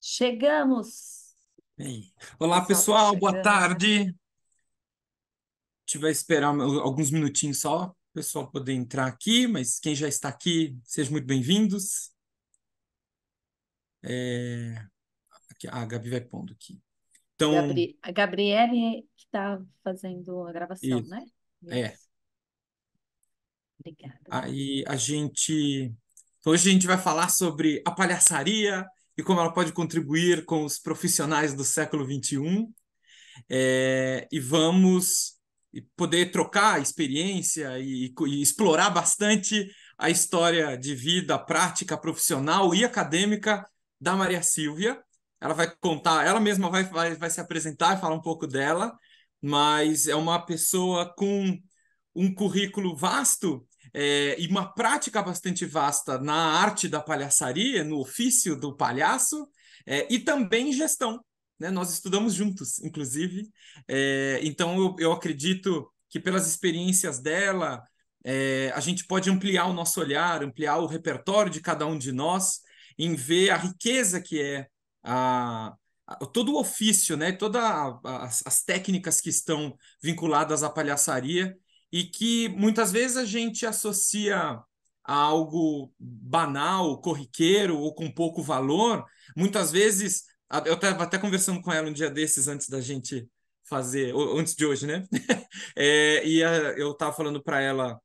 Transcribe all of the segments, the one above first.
Chegamos! Bem, olá, pessoal, pessoal boa tarde. a esperar alguns minutinhos só, o pessoal poder entrar aqui, mas quem já está aqui, sejam muito bem-vindos. É... Ah, a Gabi vai pondo aqui. Então... Gabri... A Gabriele que está fazendo a gravação, Isso. né? Isso. É. Obrigada. Aí a gente. Hoje a gente vai falar sobre a palhaçaria, e como ela pode contribuir com os profissionais do século XXI. É, e vamos poder trocar experiência e, e, explorar bastante a história de vida prática, profissional e acadêmica da Maria Silvia. Ela vai contar, ela mesma vai, vai, vai se apresentar e falar um pouco dela, mas é uma pessoa com um currículo vasto é, e uma prática bastante vasta na arte da palhaçaria, no ofício do palhaço, é, e também gestão. Né? Nós estudamos juntos, inclusive. É, então, eu, eu, acredito que pelas experiências dela, é, a gente pode ampliar o nosso olhar, ampliar o repertório de cada um de nós, em ver a riqueza que é a, todo o ofício, né? todas as técnicas que estão vinculadas à palhaçaria e que muitas vezes a gente associa a algo banal, corriqueiro ou com pouco valor. Muitas vezes, eu estava até conversando com ela um dia desses antes da gente fazer, antes de hoje, né? é, e a, eu estava falando para ela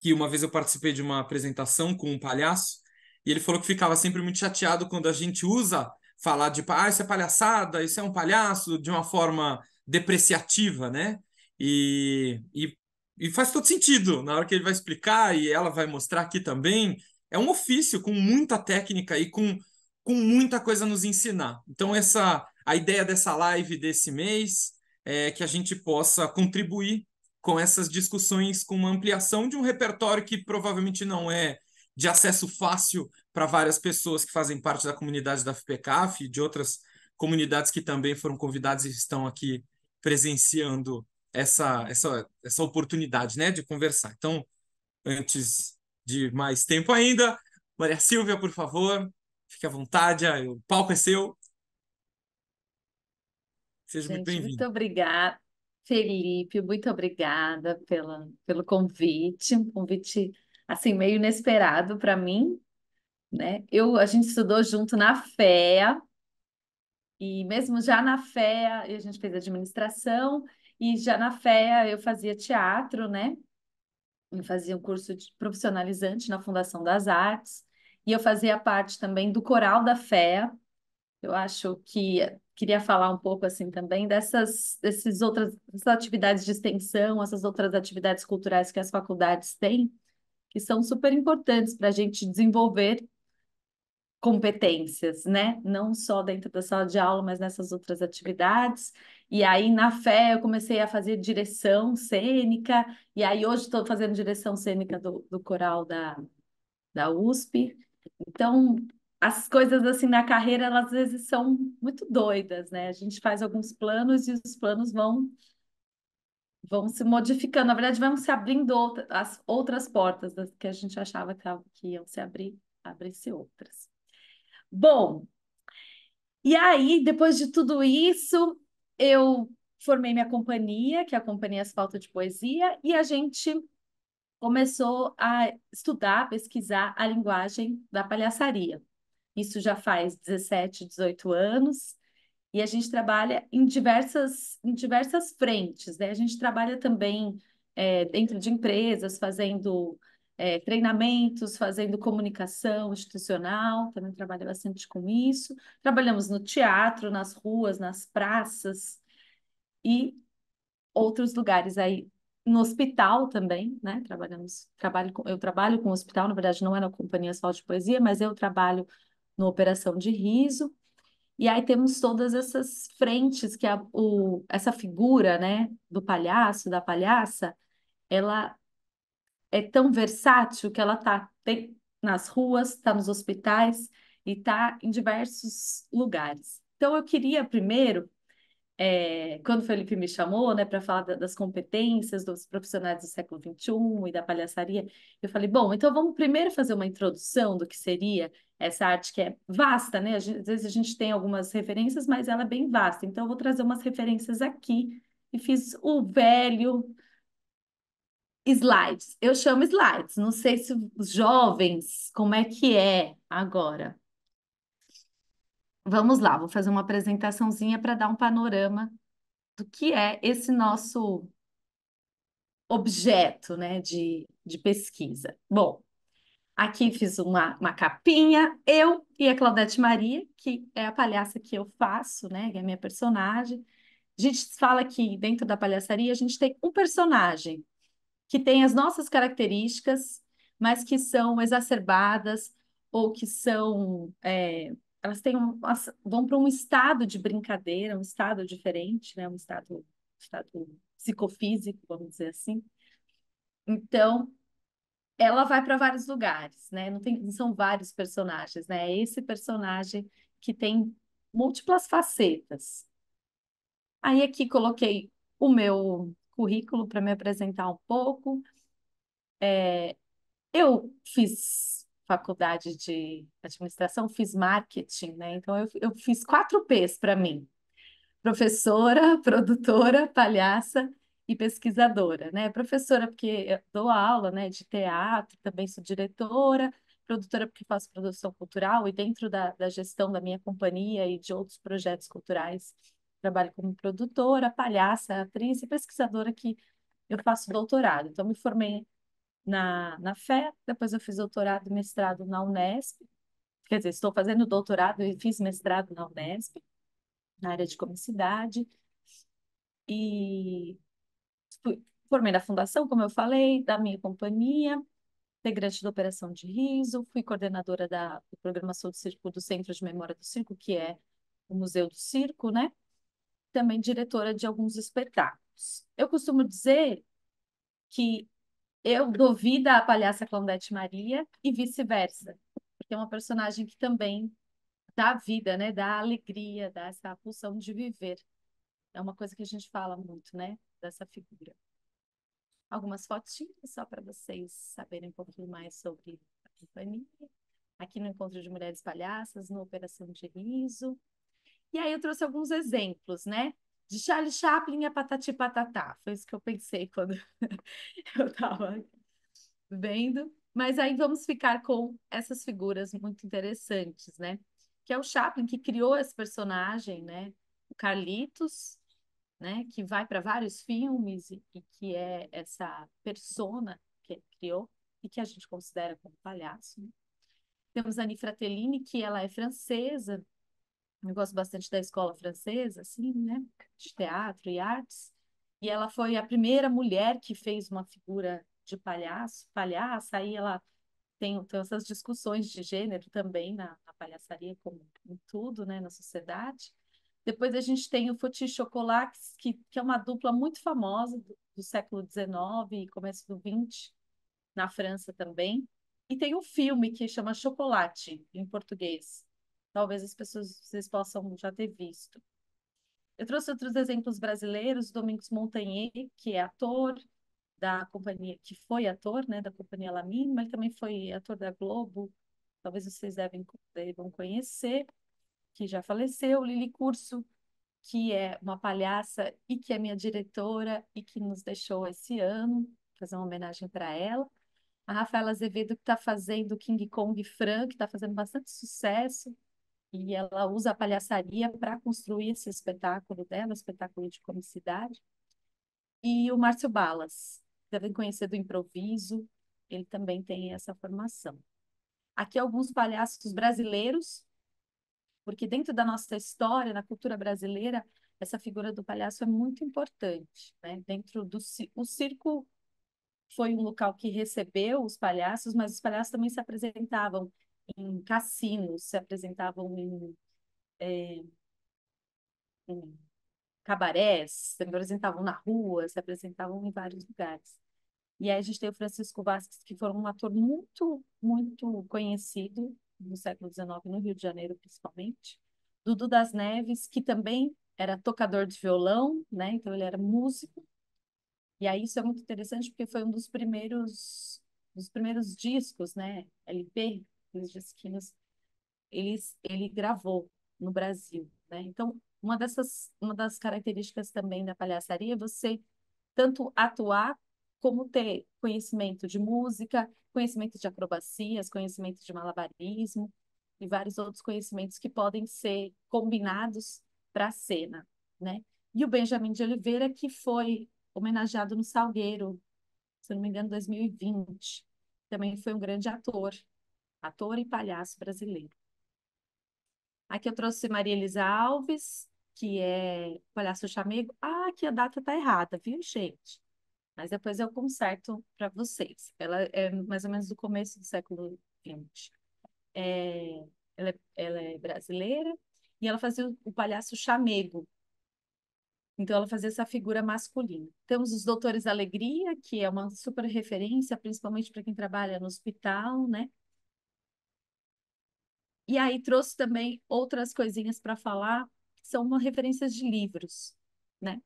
que uma vez eu participei de uma apresentação com um palhaço e ele falou que ficava sempre muito chateado quando a gente usa falar de, ah, isso é palhaçada, isso é um palhaço, de uma forma depreciativa, né? E, e e faz todo sentido na hora que ele vai explicar e ela vai mostrar aqui também. É um ofício com muita técnica e com, com muita coisa a nos ensinar. Então, essa a ideia dessa live desse mês é que a gente possa contribuir com essas discussões, com uma ampliação de um repertório que provavelmente não é de acesso fácil para várias pessoas que fazem parte da comunidade da FPCAF e de outras comunidades que também foram convidadas e estão aqui presenciando essa, essa, essa oportunidade né, de conversar. Então, antes de mais tempo ainda, Maria Silvia, por favor, fique à vontade, ah, o palco é seu. Seja Gente, muito bem-vindo. Muito obrigada, Felipe, muito obrigada pela, pelo convite, um convite assim meio inesperado para mim, né? Eu a gente estudou junto na FEA e mesmo já na FEA a gente fez administração e já na FEA eu fazia teatro, né? Eu fazia um curso profissionalizante na Fundação das Artes. E eu fazia parte também do coral da FEA. Eu acho que queria falar um pouco assim também dessas, dessas outras dessas atividades de extensão, essas outras atividades culturais que as faculdades têm, que são super importantes para a gente desenvolver competências, né? Não só dentro da sala de aula, mas nessas outras atividades. E aí, na fé, eu comecei a fazer direção cênica, e aí hoje estou fazendo direção cênica do, do coral da, da USP. Então, as coisas assim na carreira, elas às vezes são muito doidas, né? A gente faz alguns planos e os planos vão vão se modificando. Na verdade, vão se abrindo outra, as outras portas das que a gente achava que, que iam se abrir, abrir se outras. Bom, e aí, depois de tudo isso, eu formei minha companhia, que é a Companhia Asfalto de Poesia, e a gente começou a estudar, pesquisar a linguagem da palhaçaria. Isso já faz 17, 18 anos, e a gente trabalha em diversas, em diversas frentes, né? A gente trabalha também é, dentro de empresas, fazendo é, treinamentos, fazendo comunicação institucional, também trabalho bastante com isso. Trabalhamos no teatro, nas ruas, nas praças e outros lugares aí. No hospital também, né? Trabalhamos, trabalho com, eu trabalho com o hospital, na verdade não é na Companhia Sol de Poesia, mas eu trabalho no Operação de Riso. E aí temos todas essas frentes que a, o, essa figura, né, do palhaço, da palhaça, ela é tão versátil que ela está nas ruas, está nos hospitais e está em diversos lugares. Então, eu queria primeiro, é, quando o Felipe me chamou né, para falar das competências dos profissionais do século XXI e da palhaçaria, eu falei: bom, então vamos primeiro fazer uma introdução do que seria essa arte que é vasta, né? Gente, às vezes a gente tem algumas referências, mas ela é bem vasta. Então, eu vou trazer umas referências aqui e fiz o velho Slides, eu chamo slides, não sei se os jovens, como é que é agora. Vamos lá, vou fazer uma apresentaçãozinha para dar um panorama do que é esse nosso objeto né, de, de pesquisa. Bom, aqui fiz uma, uma capinha, eu e a Claudete Maria, que é a palhaça que eu faço, né, que é a minha personagem. A gente fala que dentro da palhaçaria a gente tem um personagem, que têm as nossas características, mas que são exacerbadas ou que são. É, elas têm um, vão para um estado de brincadeira, um estado diferente, né? um estado, estado psicofísico, vamos dizer assim. Então, ela vai para vários lugares, né? Não, tem, não são vários personagens, né? É esse personagem que tem múltiplas facetas. Aí aqui coloquei o meu currículo para me apresentar um pouco. É, eu fiz faculdade de administração, fiz marketing, né? Então eu, eu fiz quatro P's para mim: professora, produtora, palhaça e pesquisadora, né? Professora porque dou aula, né, de teatro, também sou diretora, produtora porque faço produção cultural e dentro da, da gestão da minha companhia e de outros projetos culturais trabalho como produtora, palhaça, atriz e pesquisadora que eu faço doutorado. Então, me formei na, na FE, depois eu fiz doutorado e mestrado na Unesp. Quer dizer, estou fazendo doutorado e fiz mestrado na Unesp, na área de comicidade. E fui, formei na fundação, como eu falei, da minha companhia, integrante da Operação de Riso, fui coordenadora da, do Programação do Circo do Centro de Memória do Circo, que é o Museu do Circo, né? também diretora de alguns espetáculos. Eu costumo dizer que eu dou vida à palhaça Claudete Maria e vice-versa, porque é uma personagem que também dá vida, né? dá alegria, dá essa pulsão de viver. É uma coisa que a gente fala muito, né? Dessa figura. Algumas fotinhas só para vocês saberem um pouquinho mais sobre a companhia. Aqui no Encontro de Mulheres Palhaças, no Operação de Riso, e aí eu trouxe alguns exemplos, né? De Charlie Chaplin a Patati Patatá. Foi isso que eu pensei quando eu estava vendo. Mas aí vamos ficar com essas figuras muito interessantes, né? Que é o Chaplin que criou esse personagem, né? O Carlitos, né? Que vai para vários filmes e, e que é essa persona que ele criou e que a gente considera como palhaço. Né? Temos a Annie Fratellini, que ela é francesa, eu gosto bastante da escola francesa, assim, né? De teatro e artes. E ela foi a primeira mulher que fez uma figura de palhaço, palhaça, aí ela tem, tem essas discussões de gênero também na, na palhaçaria, como em tudo, né, na sociedade. Depois a gente tem o Foti Chocolat que, que é uma dupla muito famosa do, do século XIX e começo do XX, na França também. E tem um filme que chama Chocolate, em português, Talvez as pessoas vocês possam já ter visto. Eu trouxe outros exemplos brasileiros, Domingos Montanier, que é ator da companhia, que foi ator, né, da companhia Lamine, mas ele também foi ator da Globo, talvez vocês devem, devam conhecer, que já faleceu, Lili Curso, que é uma palhaça e que é minha diretora e que nos deixou esse ano, fazer uma homenagem para ela. A Rafaela Azevedo, que está fazendo King Kong Fran, que está fazendo bastante sucesso, e ela usa a palhaçaria para construir esse espetáculo dela, espetáculo de comicidade. E o Márcio Balas, devem conhecer do improviso, ele também tem essa formação. Aqui alguns palhaços brasileiros, porque dentro da nossa história, na cultura brasileira, essa figura do palhaço é muito importante, né? Dentro do o circo foi um local que recebeu os palhaços, mas os palhaços também se apresentavam em cassinos, se apresentavam em, é, em cabarés, se apresentavam na rua, se apresentavam em vários lugares. E aí a gente tem o Francisco Vasques, que foi um ator muito, muito conhecido no século XIX, no Rio de Janeiro principalmente. Dudu das Neves, que também era tocador de violão, né? Então ele era músico. E aí isso é muito interessante porque foi um dos primeiros dos primeiros discos, né, LP Luiz de Esquinas, ele, ele gravou no Brasil. Né? Então, uma dessas uma das características também da palhaçaria é você tanto atuar como ter conhecimento de música, conhecimento de acrobacias, conhecimento de malabarismo e vários outros conhecimentos que podem ser combinados para a cena, né? E o Benjamin de Oliveira que foi homenageado no Salgueiro, se não me engano, 2020, também foi um grande ator ator e palhaço brasileiro. Aqui eu trouxe Maria Elisa Alves, que é palhaço chamego. Ah, aqui a data tá errada, viu, gente? Mas depois eu conserto para vocês. Ela é mais ou menos do começo do século XX. É, ela, é, ela é brasileira e ela fazia o, palhaço chamego. Então, ela fazia essa figura masculina. Temos os Doutores Alegria, que é uma super referência, principalmente para quem trabalha no hospital, né? E aí trouxe também outras coisinhas para falar, que são uma referências de livros, né?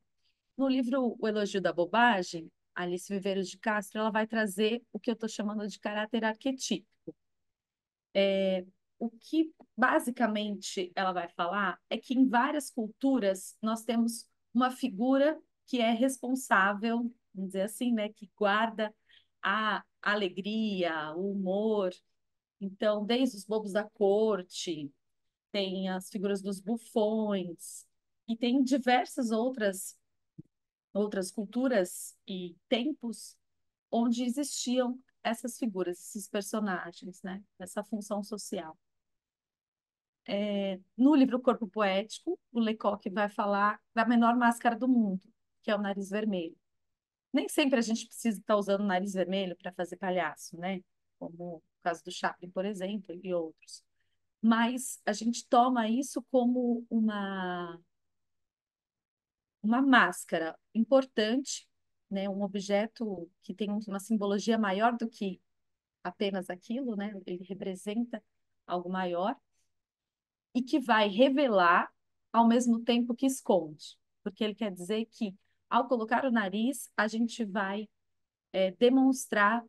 No livro O Elogio da Bobagem, Alice Viveiros de Castro, ela vai trazer o que eu estou chamando de caráter arquetípico. É, o que basicamente ela vai falar é que em várias culturas nós temos uma figura que é responsável, vamos dizer assim, né, que guarda a alegria, o humor, então, desde os bobos da corte, tem as figuras dos bufões, e tem diversas outras, outras culturas e tempos onde existiam essas figuras, esses personagens, né? essa função social. É, no livro Corpo Poético, o Lecoq vai falar da menor máscara do mundo, que é o nariz vermelho. Nem sempre a gente precisa estar usando o nariz vermelho para fazer palhaço, né? como o caso do Chaplin, por exemplo, e outros. Mas a gente toma isso como uma uma máscara importante, né, um objeto que tem uma simbologia maior do que apenas aquilo, né? Ele representa algo maior e que vai revelar ao mesmo tempo que esconde, porque ele quer dizer que ao colocar o nariz a gente vai é, demonstrar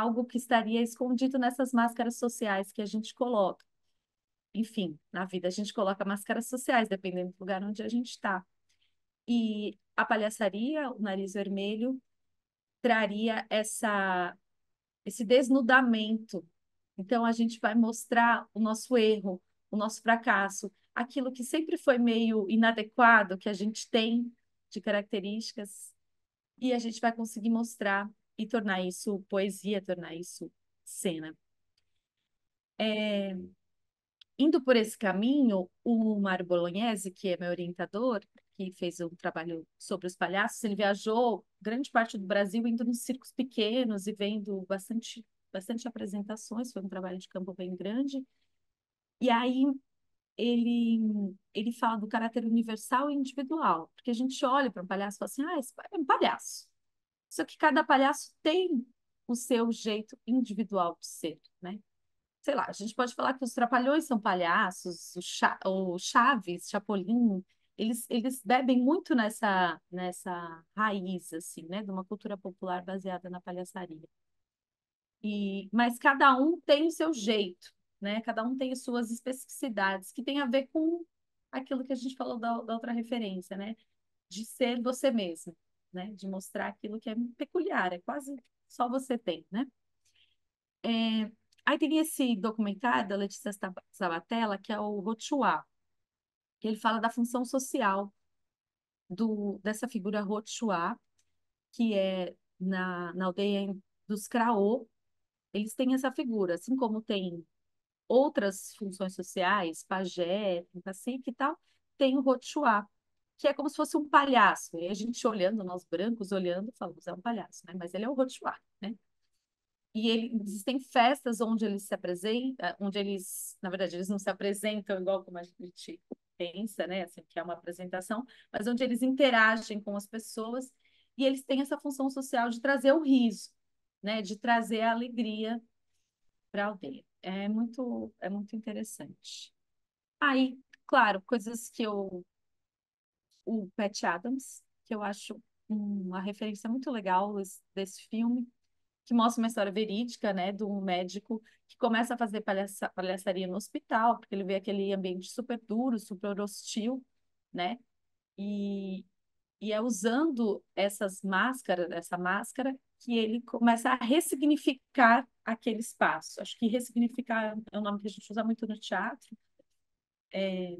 algo que estaria escondido nessas máscaras sociais que a gente coloca. Enfim, na vida a gente coloca máscaras sociais, dependendo do lugar onde a gente está. E a palhaçaria, o nariz vermelho, traria essa, esse desnudamento. Então, a gente vai mostrar o nosso erro, o nosso fracasso, aquilo que sempre foi meio inadequado que a gente tem de características, e a gente vai conseguir mostrar e tornar isso poesia, tornar isso cena. É, indo por esse caminho, o Mário Bolognese, que é meu orientador, que fez um trabalho sobre os palhaços, ele viajou grande parte do Brasil indo nos circos pequenos e vendo bastante, bastante apresentações, foi um trabalho de campo bem grande. E aí ele, ele fala do caráter universal e individual, porque a gente olha para um palhaço e fala assim, ah, esse é um palhaço. Só que cada palhaço tem o seu jeito individual de ser, né? Sei lá, a gente pode falar que os trapalhões são palhaços, o, Cha o Chaves, Chapolin, eles, eles bebem muito nessa, nessa raiz, assim, né? De uma cultura popular baseada na palhaçaria. E, mas cada um tem o seu jeito, né? Cada um tem as suas especificidades, que tem a ver com aquilo que a gente falou da, da outra referência, né? De ser você mesmo né? De mostrar aquilo que é peculiar, é quase só você tem, né? É... Aí tem esse documentário da Letícia Sabatella, que é o Rotuá, que ele fala da função social do, dessa figura Rotuá, que é na, na aldeia dos Craô, eles têm essa figura, assim como tem outras funções sociais, pajé, cacique e tal, tem o Rotuá que é como se fosse um palhaço. E a gente olhando, nós brancos olhando, falamos, é um palhaço, né? Mas ele é o Rottweiler, né? E ele, existem festas onde eles se apresentam, onde eles, na verdade, eles não se apresentam igual como a gente pensa, né? Assim, que é uma apresentação, mas onde eles interagem com as pessoas e eles têm essa função social de trazer o riso, né? De trazer a alegria para a aldeia. É muito, é muito interessante. Aí, claro, coisas que eu o Pat Adams, que eu acho uma referência muito legal desse filme, que mostra uma história verídica, né, de um médico que começa a fazer palhaça, palhaçaria no hospital, porque ele vê aquele ambiente super duro, super hostil, né, e, e é usando essas máscaras, essa máscara, que ele começa a ressignificar aquele espaço. Acho que ressignificar é um nome que a gente usa muito no teatro, é,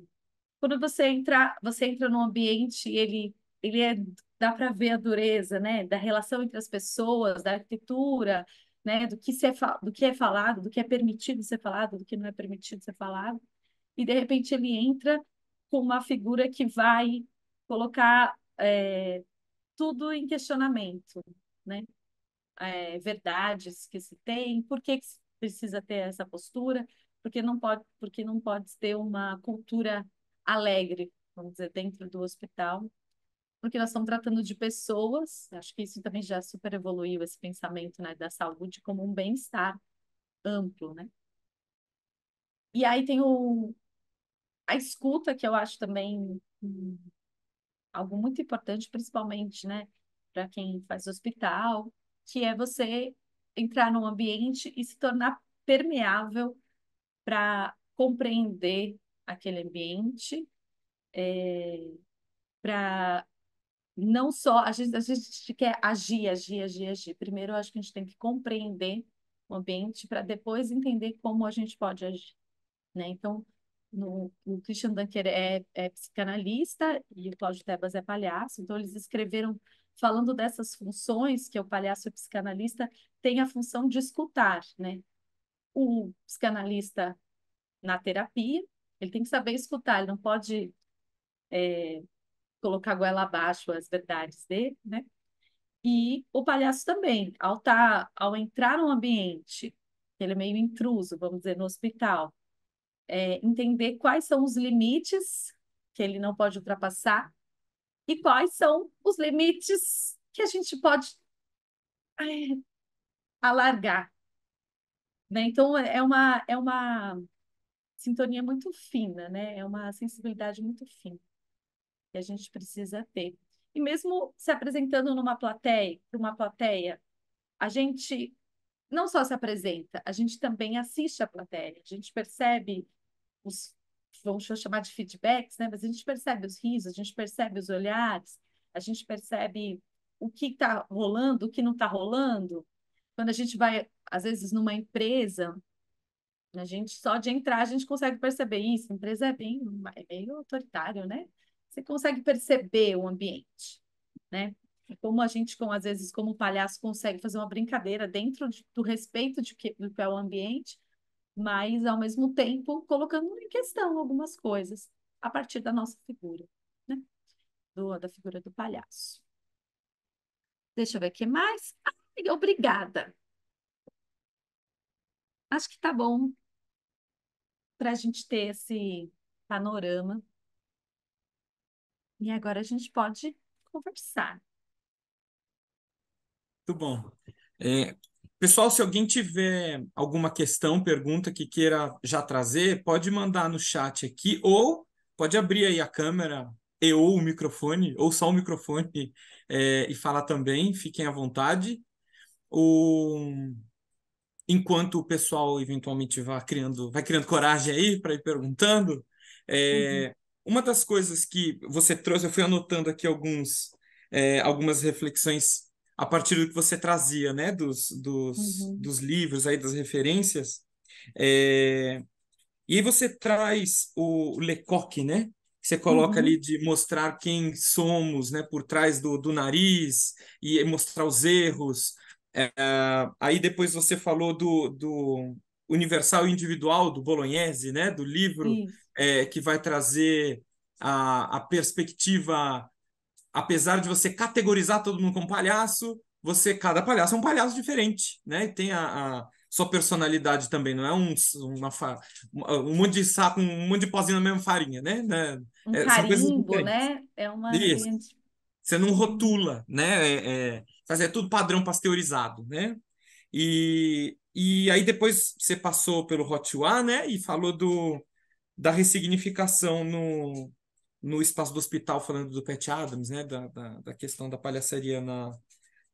quando você entra, você entra num ambiente, ele, ele é, dá para ver a dureza, né? Da relação entre as pessoas, da arquitetura, né? Do que, é do que é falado, do que é permitido ser falado, do que não é permitido ser falado. E de repente ele entra com uma figura que vai colocar é, tudo em questionamento, né? É, verdades que se tem, por que, que precisa ter essa postura, porque não pode, porque não pode ter uma cultura alegre, vamos dizer, dentro do hospital, porque nós estamos tratando de pessoas, acho que isso também já super evoluiu, esse pensamento né, da saúde como um bem-estar amplo, né? E aí tem o, a escuta, que eu acho também algo muito importante, principalmente, né, para quem faz hospital, que é você entrar num ambiente e se tornar permeável para compreender aquele ambiente, é, para não só a gente, a gente quer agir, agir, agir, agir. Primeiro, eu acho que a gente tem que compreender o ambiente para depois entender como a gente pode agir, né? Então, no, o Christian Dunker é, é psicanalista e o Cláudio Tebas é palhaço, então eles escreveram falando dessas funções que é o palhaço e o psicanalista tem a função de escutar, né? O psicanalista na terapia ele tem que saber escutar, ele não pode é, colocar goela abaixo as verdades dele, né? E o palhaço também, ao, tá, ao entrar num ambiente, ele é meio intruso, vamos dizer, no hospital, é, entender quais são os limites que ele não pode ultrapassar e quais são os limites que a gente pode alargar. Né? Então, é, é uma, é uma sintonia muito fina, né? É uma sensibilidade muito fina que a gente precisa ter. E mesmo se apresentando numa plateia, numa plateia, a gente não só se apresenta, a gente também assiste a plateia, a gente percebe os vamos chamar de feedbacks, né? Mas a gente percebe os risos, a gente percebe os olhares, a gente percebe o que está rolando, o que não está rolando. Quando a gente vai, às vezes, numa empresa, a gente só de entrar a gente consegue perceber isso. A empresa é bem é meio autoritário, né? Você consegue perceber o ambiente, né? Como a gente, com, às vezes, como palhaço, consegue fazer uma brincadeira dentro de, do respeito de que, do que é o ambiente, mas ao mesmo tempo colocando em questão algumas coisas a partir da nossa figura, né? Do, da figura do palhaço. Deixa eu ver o que mais. Ah, obrigada. Acho que tá bom para a gente ter esse panorama. E agora a gente pode conversar. Muito bom. É, pessoal, se alguém tiver alguma questão, pergunta que queira já trazer, pode mandar no chat aqui ou pode abrir aí a câmera e ou o microfone, ou só o microfone é, e falar também, fiquem à vontade. O enquanto o pessoal eventualmente vai criando, vai criando coragem aí para ir perguntando, é, uhum. uma das coisas que você trouxe, eu fui anotando aqui alguns, é, algumas reflexões a partir do que você trazia, né, dos, dos, uhum. dos livros aí, das referências, é, e aí você traz o Lecoque, né, você coloca uhum. ali de mostrar quem somos, né, por trás do, do nariz e mostrar os erros, é, aí depois você falou do, do universal individual do Bolognese, né? Do livro é, que vai trazer a, a perspectiva, apesar de você categorizar todo mundo como palhaço, você cada palhaço é um palhaço diferente, né? E tem a, a sua personalidade também, não é um, uma, um monte de saco, um monte de pozinho na mesma farinha, né? né? Um é, carimbo, né? É uma Você não rotula, né? É, é, é tudo padrão pasteurizado, né? E, e aí depois você passou pelo Rotuá, né? E falou do, da ressignificação no, no espaço do hospital, falando do Pat Adams, né? Da, da, da questão da palhaçaria na,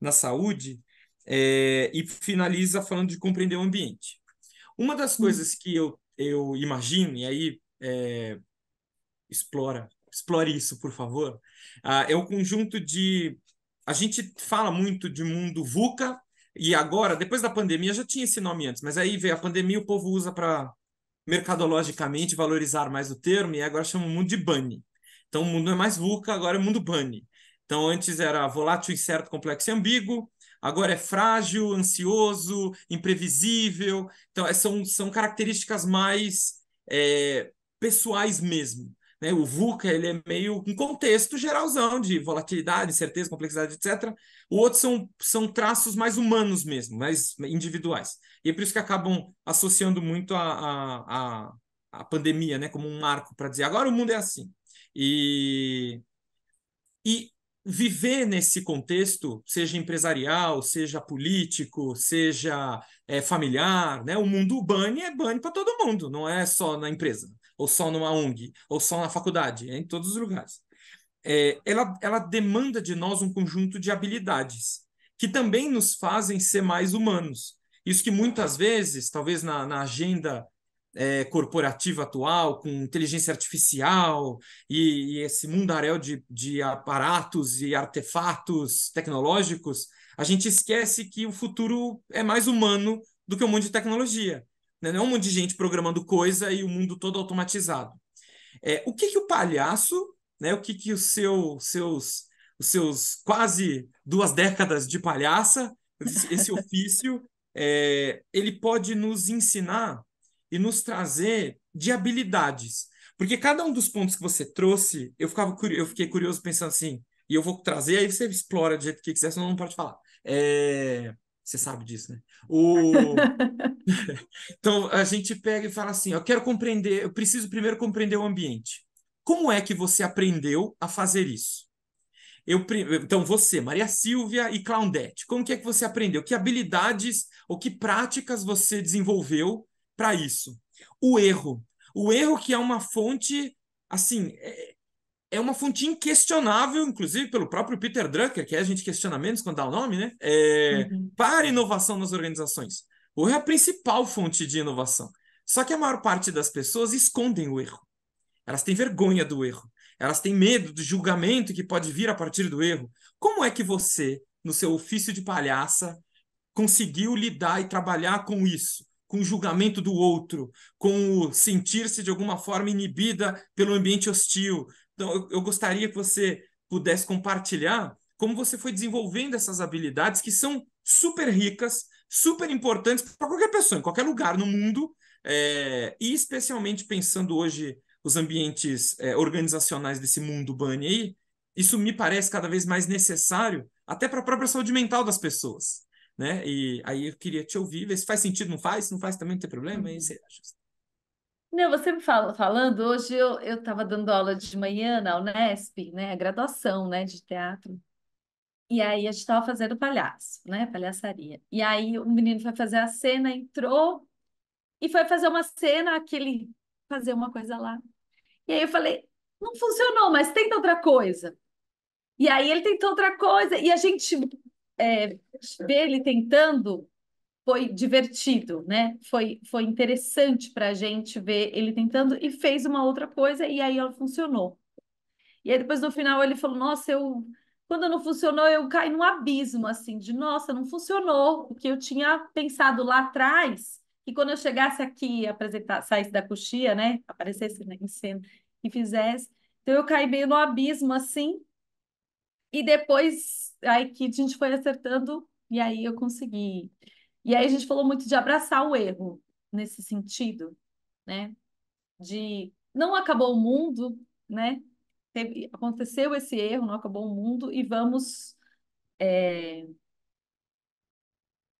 na saúde. É, e finaliza falando de compreender o ambiente. Uma das uhum. coisas que eu, eu imagino, e aí é, explora, explore isso, por favor, ah, é o conjunto de a gente fala muito de mundo VUCA, e agora, depois da pandemia, já tinha esse nome antes, mas aí veio a pandemia o povo usa para mercadologicamente valorizar mais o termo, e agora chama o mundo de bunny. Então, o mundo é mais VUCA, agora é mundo bunny. Então, antes era volátil, incerto, complexo e ambíguo, agora é frágil, ansioso, imprevisível. Então, é, são, são características mais é, pessoais mesmo. Né? O VUCA ele é meio um contexto geralzão de volatilidade, incerteza, complexidade, etc. O outro são, são traços mais humanos mesmo, mais individuais. E é por isso que acabam associando muito a, a, a, a pandemia né? como um marco para dizer agora o mundo é assim. E, e viver nesse contexto, seja empresarial, seja político, seja é, familiar, né? O mundo bane é bane para todo mundo, não é só na empresa ou só numa ONG, ou só na faculdade, é em todos os lugares. É, ela, ela demanda de nós um conjunto de habilidades que também nos fazem ser mais humanos. Isso que muitas vezes, talvez na, na agenda é, corporativa atual, com inteligência artificial e, e esse mundaréu de, de aparatos e artefatos tecnológicos, a gente esquece que o futuro é mais humano do que o mundo de tecnologia. Né? Não é um monte de gente programando coisa e o mundo todo automatizado. É, o que, que o palhaço, né? o que, que o seu, seus, os seus quase duas décadas de palhaça, esse ofício, é, ele pode nos ensinar e nos trazer de habilidades. Porque cada um dos pontos que você trouxe, eu, ficava eu fiquei curioso pensando assim, e eu vou trazer, aí você explora do jeito que quiser, senão não pode falar. É, você sabe disso, né? O... então a gente pega e fala assim: eu quero compreender, eu preciso primeiro compreender o ambiente. Como é que você aprendeu a fazer isso? Eu, então você, Maria Silvia e Claudete, como que é que você aprendeu? Que habilidades ou que práticas você desenvolveu para isso? O erro, o erro que é uma fonte assim é, é uma fonte inquestionável, inclusive pelo próprio Peter Drucker, que é a gente questiona menos quando dá o nome, né? É, uhum. Para inovação nas organizações. O erro é a principal fonte de inovação. Só que a maior parte das pessoas escondem o erro. Elas têm vergonha do erro. Elas têm medo do julgamento que pode vir a partir do erro. Como é que você, no seu ofício de palhaça, conseguiu lidar e trabalhar com isso? com o julgamento do outro, com o sentir-se de alguma forma inibida pelo ambiente hostil, então, eu, eu gostaria que você pudesse compartilhar como você foi desenvolvendo essas habilidades que são super ricas, super importantes para qualquer pessoa, em qualquer lugar no mundo, é, e especialmente pensando hoje os ambientes é, organizacionais desse mundo bunny aí, isso me parece cada vez mais necessário até para a própria saúde mental das pessoas, né? E aí eu queria te ouvir, ver se faz sentido, não faz, se não faz também não tem problema, aí uhum. você acha. Não, você me fala, falando, hoje eu eu estava dando aula de manhã na Unesp, né, graduação, né, de teatro. E aí a gente estava fazendo palhaço, né, palhaçaria. E aí o menino foi fazer a cena, entrou e foi fazer uma cena, aquele fazer uma coisa lá. E aí eu falei, não funcionou, mas tenta outra coisa. E aí ele tentou outra coisa e a gente é, vê ele tentando foi divertido, né? Foi, foi interessante para a gente ver ele tentando e fez uma outra coisa e aí ela funcionou. E aí depois no final ele falou: Nossa, eu quando não funcionou eu caí num abismo assim de Nossa, não funcionou o que eu tinha pensado lá atrás e quando eu chegasse aqui e apresentar, saísse da coxia, né? Aparecesse né, em cena e fizesse, então eu caí meio no abismo assim. E depois aí que a gente foi acertando e aí eu consegui e aí a gente falou muito de abraçar o erro nesse sentido, né? De não acabou o mundo, né? Teve, aconteceu esse erro, não acabou o mundo e vamos é,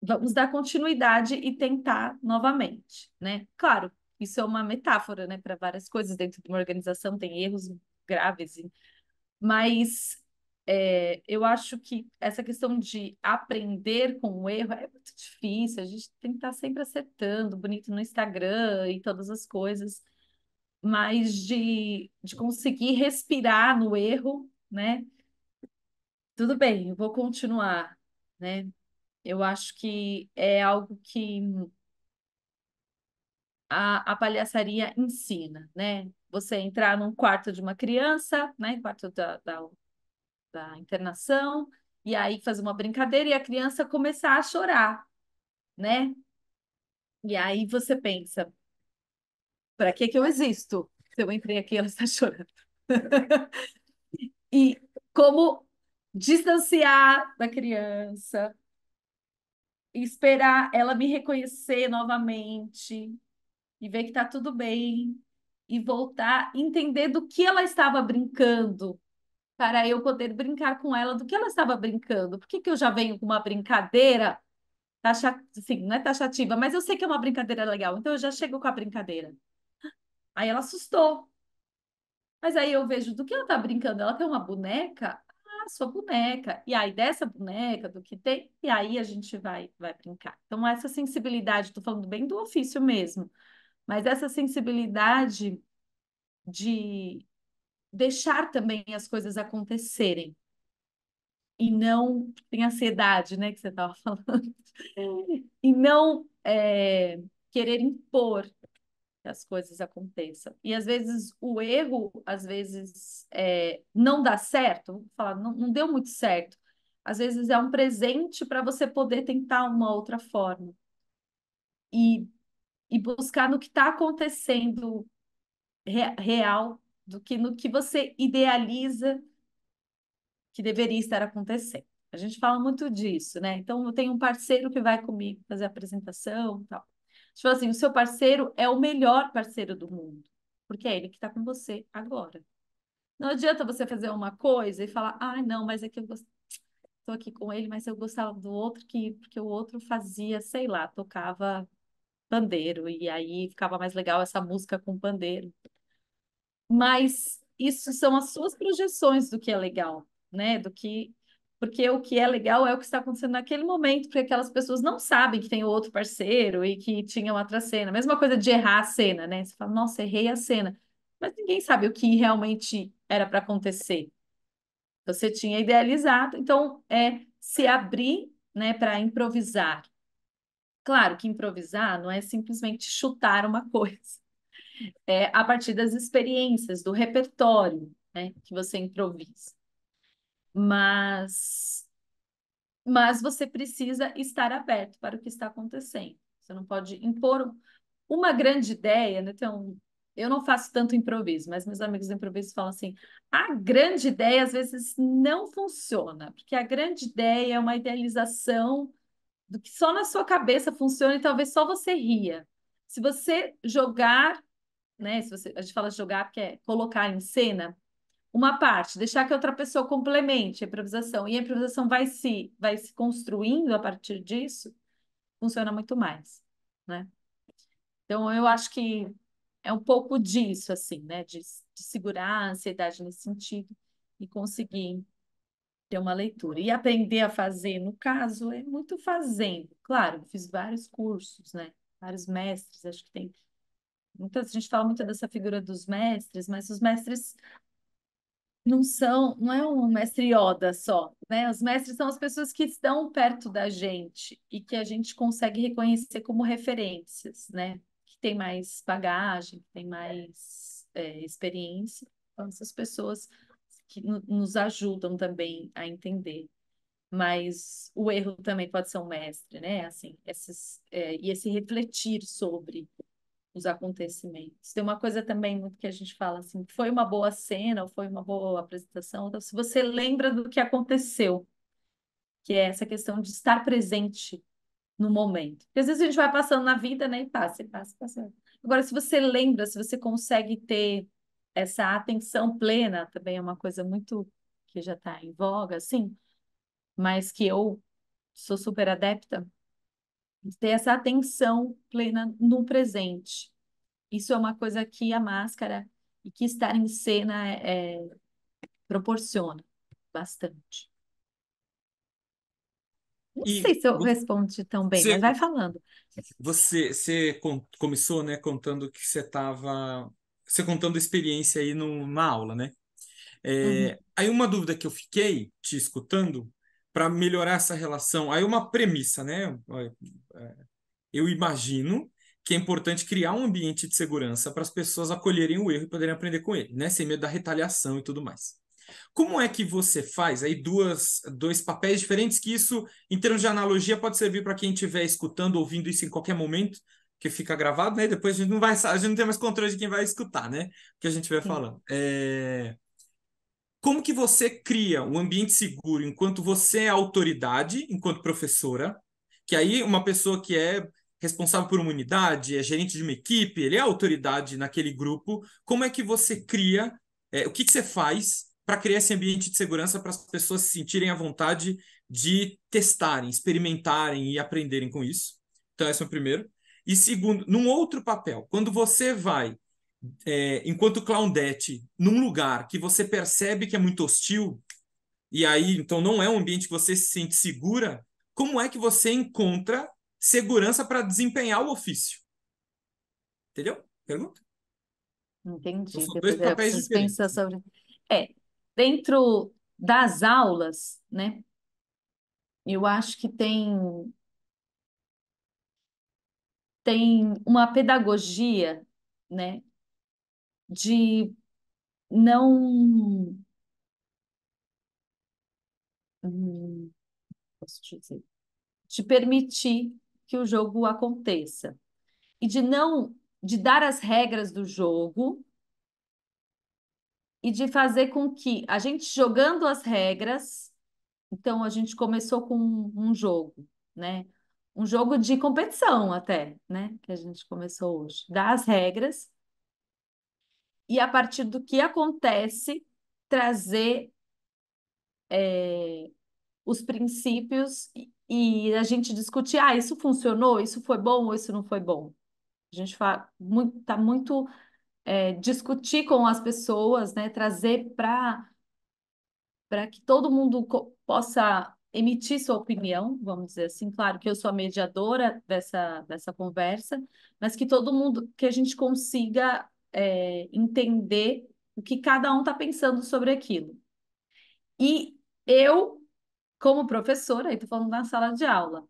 vamos dar continuidade e tentar novamente, né? Claro, isso é uma metáfora, né, para várias coisas dentro de uma organização tem erros graves, mas é, eu acho que essa questão de aprender com o erro é muito difícil, a gente tem que estar tá sempre acertando, bonito no Instagram e todas as coisas, mas de, de conseguir respirar no erro, né? Tudo bem, eu vou continuar, né? Eu acho que é algo que a, a palhaçaria ensina, né? Você entrar num quarto de uma criança, né? Quarto da, da da internação, e aí fazer uma brincadeira e a criança começar a chorar, né? E aí você pensa, para que que eu existo? Se eu entrei aqui, ela está chorando. e como distanciar da criança, esperar ela me reconhecer novamente e ver que está tudo bem e voltar, entender do que ela estava brincando para eu poder brincar com ela do que ela estava brincando. Por que, que eu já venho com uma brincadeira taxa, sim não é taxativa, mas eu sei que é uma brincadeira legal, então eu já chego com a brincadeira. Aí ela assustou. Mas aí eu vejo do que ela tá brincando, ela tem uma boneca, ah, sua boneca. E aí dessa boneca, do que tem, e aí a gente vai vai brincar. Então essa sensibilidade, tô falando bem do ofício mesmo, mas essa sensibilidade de deixar também as coisas acontecerem e não tem ansiedade, né, que você estava falando, é. e não é, querer impor que as coisas aconteçam. E às vezes o erro, às vezes é, não dá certo, vou falar, não, não deu muito certo. Às vezes é um presente para você poder tentar uma outra forma e, e buscar no que está acontecendo re, real do que no que você idealiza que deveria estar acontecendo. A gente fala muito disso, né? Então, eu tenho um parceiro que vai comigo fazer a apresentação tal. Tipo assim, o seu parceiro é o melhor parceiro do mundo, porque é ele que está com você agora. Não adianta você fazer uma coisa e falar, ah, não, mas é que eu Estou aqui com ele, mas eu gostava do outro, que... porque o outro fazia, sei lá, tocava pandeiro, e aí ficava mais legal essa música com pandeiro mas isso são as suas projeções do que é legal, né? Do que porque o que é legal é o que está acontecendo naquele momento, porque aquelas pessoas não sabem que tem outro parceiro e que tinham outra cena. Mesma coisa de errar a cena, né? Você fala, nossa, errei a cena. Mas ninguém sabe o que realmente era para acontecer. Você tinha idealizado, então é se abrir, né, para improvisar. Claro que improvisar não é simplesmente chutar uma coisa é, a partir das experiências, do repertório né, que você improvisa. Mas, mas você precisa estar aberto para o que está acontecendo. Você não pode impor uma grande ideia, né? Então, eu não faço tanto improviso, mas meus amigos do improviso falam assim: a grande ideia às vezes não funciona, porque a grande ideia é uma idealização do que só na sua cabeça funciona e talvez só você ria. Se você jogar né? Se você, a gente fala jogar porque é colocar em cena uma parte, deixar que outra pessoa complemente a improvisação e a improvisação vai se vai se construindo a partir disso, funciona muito mais, né? Então eu acho que é um pouco disso assim, né? de, de segurar a ansiedade nesse sentido e conseguir ter uma leitura. E aprender a fazer, no caso, é muito fazendo. Claro, fiz vários cursos, né? Vários mestres, acho que tem Muitas, então, a gente fala muito dessa figura dos mestres, mas os mestres não são, não é um mestre Yoda só, né? Os mestres são as pessoas que estão perto da gente e que a gente consegue reconhecer como referências, né? Que tem mais bagagem, que tem mais é, experiência. São então, essas pessoas que nos ajudam também a entender. Mas o erro também pode ser um mestre, né? Assim, esses, é, e esse refletir sobre os acontecimentos. Tem uma coisa também muito que a gente fala assim, foi uma boa cena, ou foi uma boa apresentação, então, se você lembra do que aconteceu, que é essa questão de estar presente no momento. Porque às vezes a gente vai passando na vida, né, e passa, e passa, passa. Agora, se você lembra, se você consegue ter essa atenção plena, também é uma coisa muito que já está em voga, assim, mas que eu sou super adepta, ter essa atenção plena no presente. Isso é uma coisa que a máscara e que estar em cena é, é proporciona bastante. Não e sei se eu você, respondi tão bem, você, mas vai falando. Você, você começou, né, contando que você estava... Você contando experiência aí numa aula, né? É, uhum. Aí uma dúvida que eu fiquei te escutando para melhorar essa relação? Aí uma premissa, né? É, eu imagino que é importante criar um ambiente de segurança para as pessoas acolherem o erro e poderem aprender com ele, né? Sem medo da retaliação e tudo mais. Como é que você faz aí duas, dois papéis diferentes que isso, em termos de analogia, pode servir para quem estiver escutando, ouvindo isso em qualquer momento, que fica gravado, né? Depois a gente não vai, a gente não tem mais controle de quem vai escutar, né? O que a gente vai falando. É... Como que você cria um ambiente seguro enquanto você é autoridade, enquanto professora? Que aí uma pessoa que é responsável por uma unidade, é gerente de uma equipe, ele é autoridade naquele grupo. Como é que você cria? É, o que, que você faz para criar esse ambiente de segurança para as pessoas se sentirem à vontade de testarem, experimentarem e aprenderem com isso? Então, esse é o primeiro. E segundo, num outro papel, quando você vai é, enquanto Clowndet, num lugar que você percebe que é muito hostil, e aí então não é um ambiente que você se sente segura, como é que você encontra segurança para desempenhar o ofício? Entendeu? Pergunta? Entendi. Então, são dois Depois papéis diferentes. Pensar sobre... É, dentro das aulas, né? Eu acho que tem tem uma pedagogia, né, de não. Hum, posso dizer? De permitir que o jogo aconteça. E de não. de dar as regras do jogo e de fazer com que a gente jogando as regras. Então, a gente começou com um jogo, né? Um jogo de competição até, né? Que a gente começou hoje. Dar as regras e a partir do que acontece, trazer é, os princípios e, e a gente discutir, ah, isso funcionou, isso foi bom ou isso não foi bom. A gente está muito, tá muito é, discutir com as pessoas, né, trazer para para que todo mundo possa emitir sua opinião, vamos dizer assim, claro que eu sou a mediadora dessa, dessa conversa, mas que todo mundo, que a gente consiga é, entender o que cada um está pensando sobre aquilo. E eu, como professora, aí estou falando na sala de aula,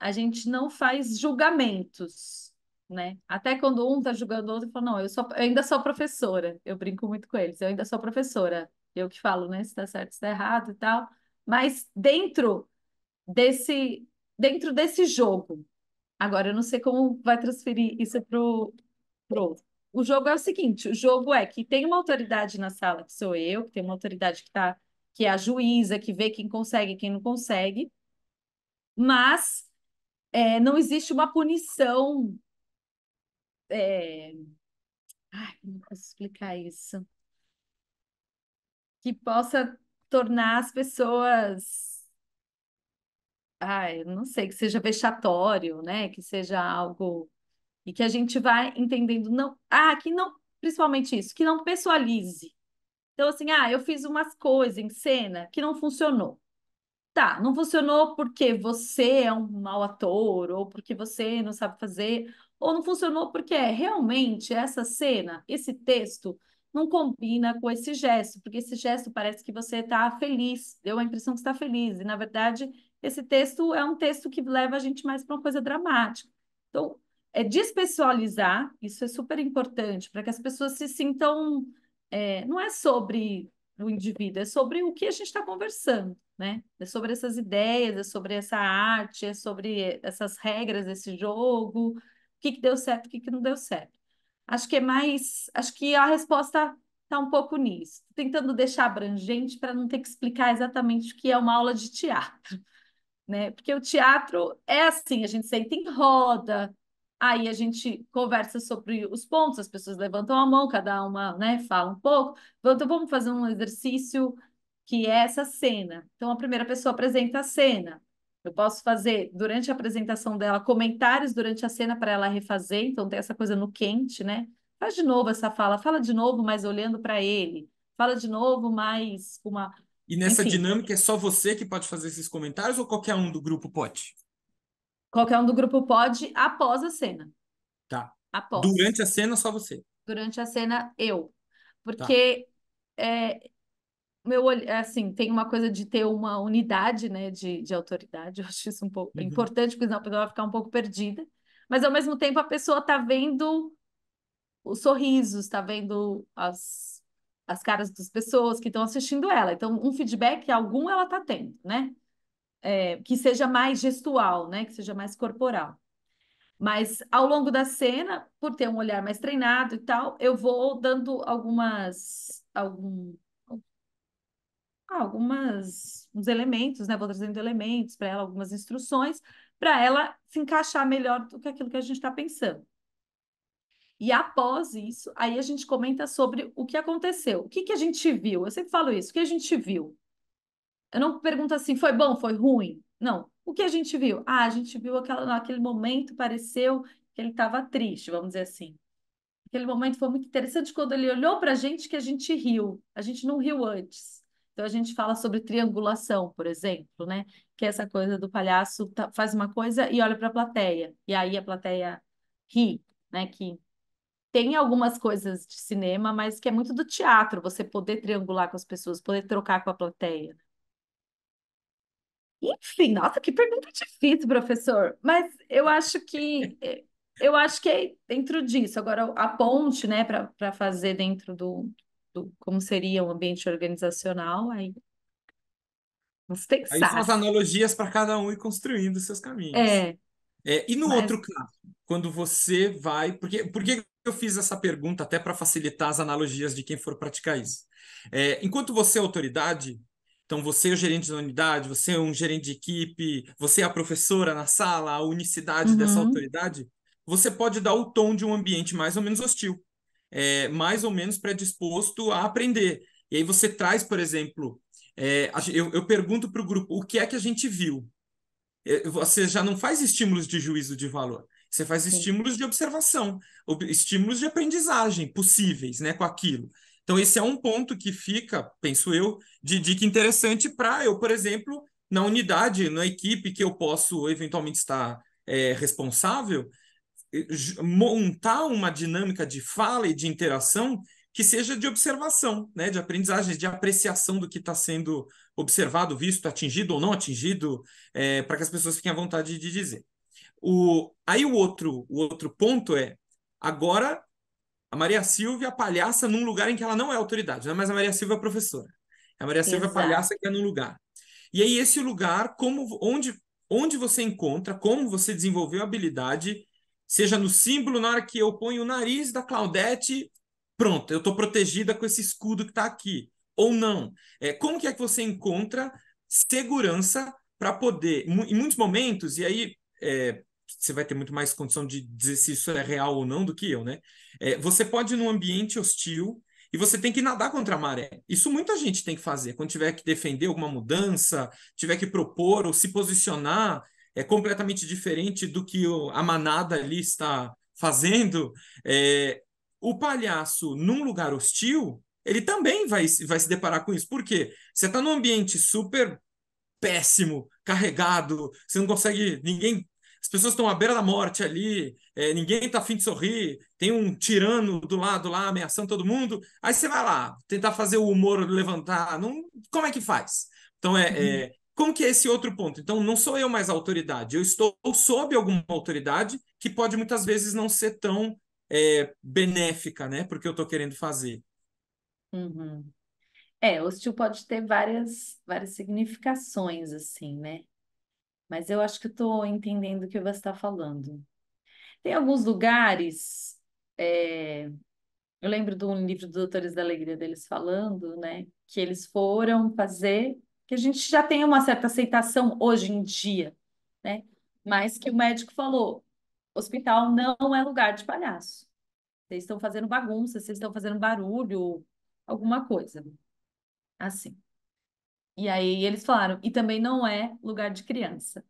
a gente não faz julgamentos, né? Até quando um está julgando o outro, fala, não, eu, sou, eu ainda sou professora. Eu brinco muito com eles, eu ainda sou professora. Eu que falo, né, se está certo, se está errado e tal. Mas dentro desse, dentro desse jogo, agora eu não sei como vai transferir isso para o outro o jogo é o seguinte: o jogo é que tem uma autoridade na sala, que sou eu, que tem uma autoridade que tá, que é a juíza, que vê quem consegue quem não consegue, mas é, não existe uma punição. É... Ai, não posso explicar isso. Que possa tornar as pessoas. Ai, não sei, que seja vexatório, né? Que seja algo e que a gente vai entendendo, não, ah, que não, principalmente isso, que não pessoalize. Então, assim, ah, eu fiz umas coisas em cena que não funcionou. Tá, não funcionou porque você é um mau ator, ou porque você não sabe fazer, ou não funcionou porque é, realmente essa cena, esse texto, não combina com esse gesto, porque esse gesto parece que você está feliz, deu a impressão que está feliz, e na verdade esse texto é um texto que leva a gente mais para uma coisa dramática. Então, é despessoalizar, isso é super importante, para que as pessoas se sintam. É, não é sobre o indivíduo, é sobre o que a gente está conversando, né? É sobre essas ideias, é sobre essa arte, é sobre essas regras desse jogo, o que, que deu certo, o que, que não deu certo. Acho que é mais. Acho que a resposta está um pouco nisso, tentando deixar abrangente para não ter que explicar exatamente o que é uma aula de teatro. Né? Porque o teatro é assim, a gente senta em roda, Aí a gente conversa sobre os pontos, as pessoas levantam a mão, cada uma né, fala um pouco. Então, então, vamos fazer um exercício que é essa cena. Então, a primeira pessoa apresenta a cena. Eu posso fazer, durante a apresentação dela, comentários durante a cena para ela refazer. Então, tem essa coisa no quente, né? Faz de novo essa fala, fala de novo, mas olhando para ele. Fala de novo, mas uma. E nessa Enfim. dinâmica é só você que pode fazer esses comentários ou qualquer um do grupo pode? Qualquer um do grupo pode após a cena. Tá. Após. Durante a cena, só você. Durante a cena, eu. Porque tá. é, meu é, assim, tem uma coisa de ter uma unidade né, de, de autoridade. Eu acho isso um pouco é uhum. importante, porque senão a pessoa vai ficar um pouco perdida. Mas ao mesmo tempo a pessoa tá vendo os sorrisos, tá vendo as, as caras das pessoas que estão assistindo ela. Então, um feedback algum ela tá tendo, né? é, que seja mais gestual, né? Que seja mais corporal. Mas ao longo da cena, por ter um olhar mais treinado e tal, eu vou dando algumas algum, ah, algumas uns elementos, né? Vou trazendo elementos para ela, algumas instruções para ela se encaixar melhor do que aquilo que a gente está pensando. E após isso, aí a gente comenta sobre o que aconteceu, o que, que a gente viu. Eu sempre falo isso, o que a gente viu. Eu não pergunto assim, foi bom, foi ruim. Não. O que a gente viu? Ah, a gente viu aquela, naquele momento, pareceu que ele estava triste, vamos dizer assim. Aquele momento foi muito interessante quando ele olhou para a gente que a gente riu. A gente não riu antes. Então a gente fala sobre triangulação, por exemplo, né? Que é essa coisa do palhaço tá, faz uma coisa e olha para a plateia. E aí a plateia ri, né? Que tem algumas coisas de cinema, mas que é muito do teatro, você poder triangular com as pessoas, poder trocar com a plateia. Enfim, nossa, que pergunta difícil, professor. Mas eu acho que eu acho que é dentro disso. Agora, a ponte, né, para fazer dentro do, do como seria um ambiente organizacional, aí vamos pensar. Aí são as analogias para cada um e construindo seus caminhos. É. é e no mas... outro caso, quando você vai, porque, porque eu fiz essa pergunta até para facilitar as analogias de quem for praticar isso. É, enquanto você é autoridade, então, você é o gerente da unidade, você é um gerente de equipe, você é a professora na sala, a unicidade uhum. dessa autoridade, você pode dar o tom de um ambiente mais ou menos hostil, é, mais ou menos predisposto a aprender. E aí você traz, por exemplo, é, eu, eu pergunto para o grupo o que é que a gente viu. É, você já não faz estímulos de juízo de valor. Você faz estímulos de observação, estímulos de aprendizagem possíveis, né, com aquilo. Então, esse é um ponto que fica, penso eu, de dica interessante para eu, por exemplo, na unidade, na equipe que eu posso eventualmente estar é, responsável, montar uma dinâmica de fala e de interação que seja de observação, né, de aprendizagem, de apreciação do que está sendo observado, visto, atingido ou não atingido, é, para que as pessoas fiquem à vontade de dizer. O, aí o outro, o outro ponto é agora a Maria Silvia palhaça num lugar em que ela não é autoridade, né? mas a Maria Silvia é professora. A Maria Silvia Exato. palhaça que é num lugar. E aí esse lugar, como onde onde você encontra, como você desenvolveu a habilidade, seja no símbolo, na hora que eu ponho o nariz da Claudete, pronto, eu estou protegida com esse escudo que está aqui. Ou não. É, como que é que você encontra segurança para poder, em muitos momentos, e aí é, você vai ter muito mais condição de dizer se isso é real ou não do que eu, né? É, você pode ir num ambiente hostil e você tem que nadar contra a maré. Isso muita gente tem que fazer. Quando tiver que defender alguma mudança, tiver que propor ou se posicionar é completamente diferente do que a manada ali está fazendo. É, o palhaço num lugar hostil, ele também vai, vai se deparar com isso. Por quê? Você está num ambiente super péssimo, carregado, você não consegue, ninguém as pessoas estão à beira da morte ali, é, ninguém está afim de sorrir, tem um tirano do lado lá ameaçando todo mundo. Aí você vai lá tentar fazer o humor levantar. Não, como é que faz? Então é, é uhum. é como que é esse outro ponto? Então, não sou eu mais a autoridade, eu estou sob alguma autoridade que pode muitas vezes não ser tão é, benéfica, né? Porque eu estou querendo fazer. Uhum. É, hostil pode ter várias, várias significações, assim, né? mas eu acho que estou entendendo o que você está falando. Tem alguns lugares, é... eu lembro de um livro dos Doutores da Alegria deles falando, né, que eles foram fazer, que a gente já tem uma certa aceitação hoje em dia, né, mas que o médico falou, hospital não é lugar de palhaço. Vocês estão fazendo bagunça, vocês estão fazendo barulho, alguma coisa. Assim. E aí eles falaram, e também não é lugar de criança.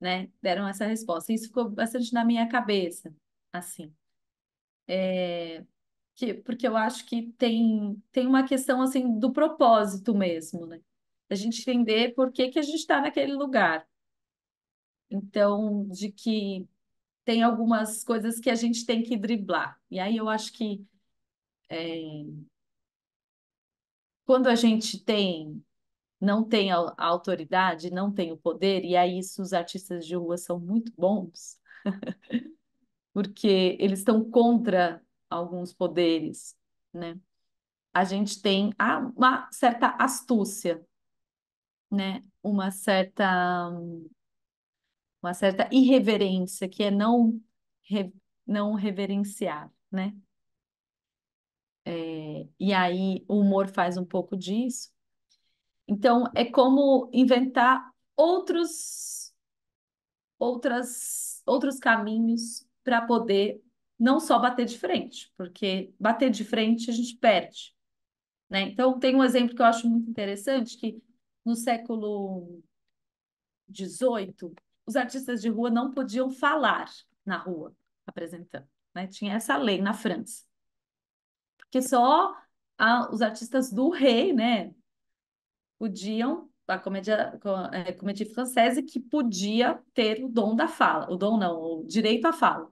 Né? Deram essa resposta. Isso ficou bastante na minha cabeça, assim. É, que, porque eu acho que tem, tem uma questão, assim, do propósito mesmo, né? A gente entender por que, que a gente está naquele lugar. Então, de que tem algumas coisas que a gente tem que driblar. E aí eu acho que é, quando a gente tem não tem a, autoridade, não tem o poder, e aí isso os artistas de rua são muito bons, porque eles estão contra alguns poderes, né? A gente tem ah, uma certa astúcia, né? Uma certa uma certa irreverência, que é não re, não reverenciar, né? É, e aí o humor faz um pouco disso, então, é como inventar outros, outras, outros caminhos para poder não só bater de frente, porque bater de frente a gente perde. Né? Então, tem um exemplo que eu acho muito interessante, que no século XVIII, os artistas de rua não podiam falar na rua, apresentando. Né? Tinha essa lei na França. Porque só a, os artistas do rei, né? podiam, a comédia, a é, comédia francesa, que podia ter o dom da fala, o dom não, o direito à fala.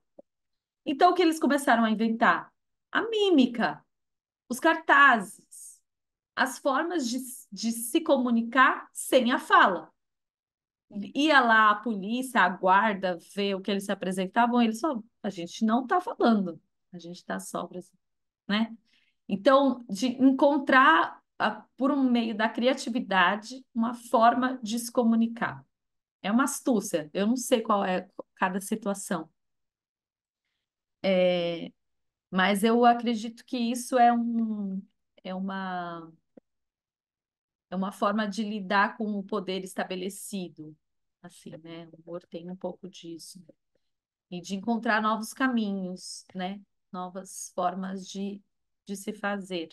Então, o que eles começaram a inventar? A mímica, os cartazes, as formas de, de se comunicar sem a fala. Ia lá a polícia, a guarda, ver o que eles se apresentavam, eles só, a gente não está falando, a gente está só, né? Então, de encontrar por um meio da criatividade, uma forma de se comunicar. É uma astúcia, eu não sei qual é cada situação. É, mas eu acredito que isso é, um, é, uma, é uma forma de lidar com o poder estabelecido. Assim, né? O humor tem um pouco disso. E de encontrar novos caminhos, né? Novas formas de, de se fazer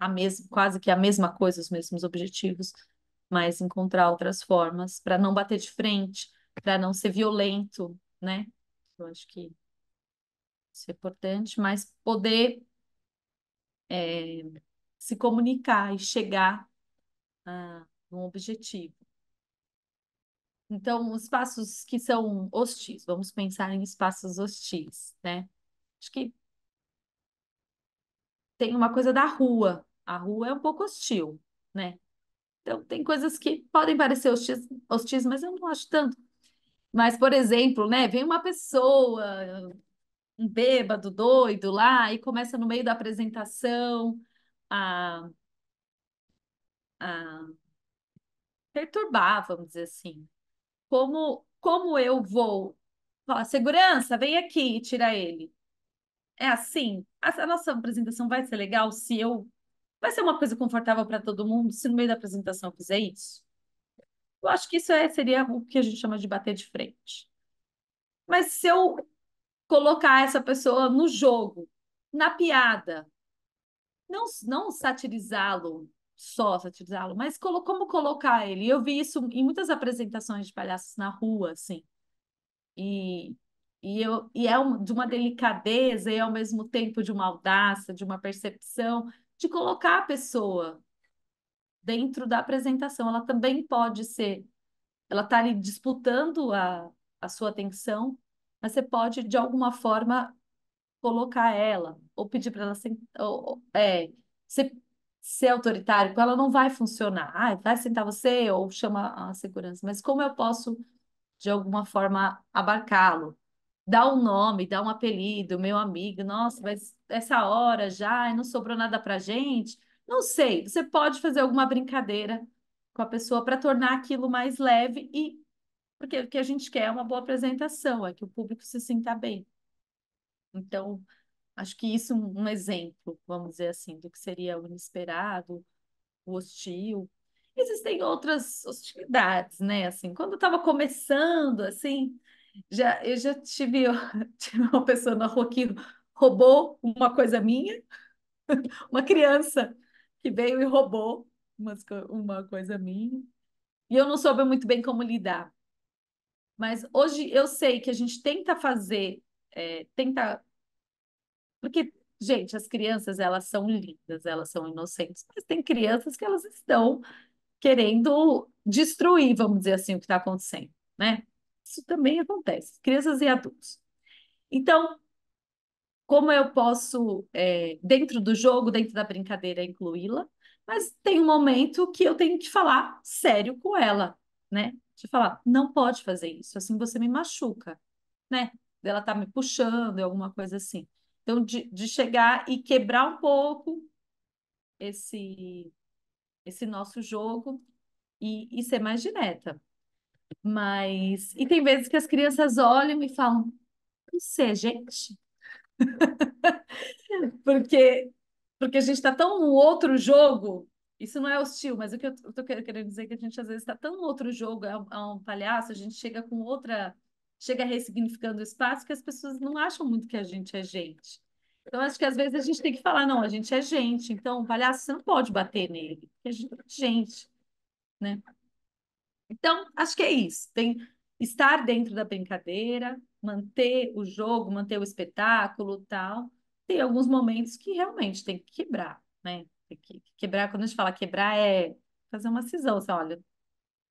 a mesma quase que a mesma coisa, os mesmos objetivos, mas encontrar outras formas para não bater de frente, para não ser violento, né? Eu acho que isso é importante, mas poder é, se comunicar e chegar a um objetivo. Então, espaços que são hostis, vamos pensar em espaços hostis, né? Acho que tem uma coisa da rua, a rua é um pouco hostil, né? Então, tem coisas que podem parecer hostis, hostis mas eu não acho tanto. Mas, por exemplo, né, vem uma pessoa, um bêbado, doido lá, e começa no meio da apresentação a, a perturbar, vamos dizer assim. Como, como eu vou falar, segurança, vem aqui e tira ele. É assim? A, a nossa apresentação vai ser legal se eu Vai ser uma coisa confortável para todo mundo se no meio da apresentação eu fizer isso? Eu acho que isso é, seria o que a gente chama de bater de frente. Mas se eu colocar essa pessoa no jogo, na piada, não, não satirizá-lo só, satirizá-lo, mas colo como colocar ele? Eu vi isso em muitas apresentações de palhaços na rua, assim. E, e, eu, e é um, de uma delicadeza e ao mesmo tempo de uma audácia, de uma percepção de colocar a pessoa dentro da apresentação. Ela também pode ser, ela está ali disputando a, a sua atenção, mas você pode, de alguma forma, colocar ela, ou pedir para ela sentar, ou, é, ser, ser autoritário, ela não vai funcionar. Ah, vai sentar você, ou chama a segurança. Mas como eu posso, de alguma forma, abarcá-lo? dá um nome, dá um apelido, meu amigo, nossa, mas essa hora já não sobrou nada para gente. Não sei, você pode fazer alguma brincadeira com a pessoa para tornar aquilo mais leve e porque o que a gente quer é uma boa apresentação, é que o público se sinta bem. Então, acho que isso é um exemplo, vamos dizer assim, do que seria o inesperado, o hostil. Existem outras hostilidades, né? Assim, quando eu estava começando, assim, já, eu já tive, tive uma pessoa na rua que roubou uma coisa minha, uma criança que veio e roubou umas, uma coisa minha, e eu não soube muito bem como lidar. Mas hoje eu sei que a gente tenta fazer, é, tenta. Porque, gente, as crianças, elas são lindas, elas são inocentes, mas tem crianças que elas estão querendo destruir, vamos dizer assim, o que está acontecendo, né? Isso também acontece, crianças e adultos. Então, como eu posso, é, dentro do jogo, dentro da brincadeira, incluí-la, mas tem um momento que eu tenho que falar sério com ela, né? De falar, não pode fazer isso, assim você me machuca, né? Ela tá me puxando, é alguma coisa assim. Então, de, de chegar e quebrar um pouco esse, esse nosso jogo e, e ser mais direta. Mas. E tem vezes que as crianças olham e falam: Você é gente? porque, porque a gente está tão num outro jogo. Isso não é hostil, mas o que eu estou querendo dizer é que a gente às vezes está tão num outro jogo, é, é um, palhaço, a gente chega com outra. Chega ressignificando o espaço que as pessoas não acham muito que a gente é gente. Então, acho que às vezes a gente tem que falar, não, a gente é gente, então, palhaço, você não pode bater nele, porque a gente é gente, né? Então, acho que é isso. Tem estar dentro da brincadeira, manter o jogo, manter o espetáculo, tal. Tem alguns momentos que realmente tem que quebrar, né? Tem que quebrar, quando a gente fala quebrar, é fazer uma cisão, assim, olha,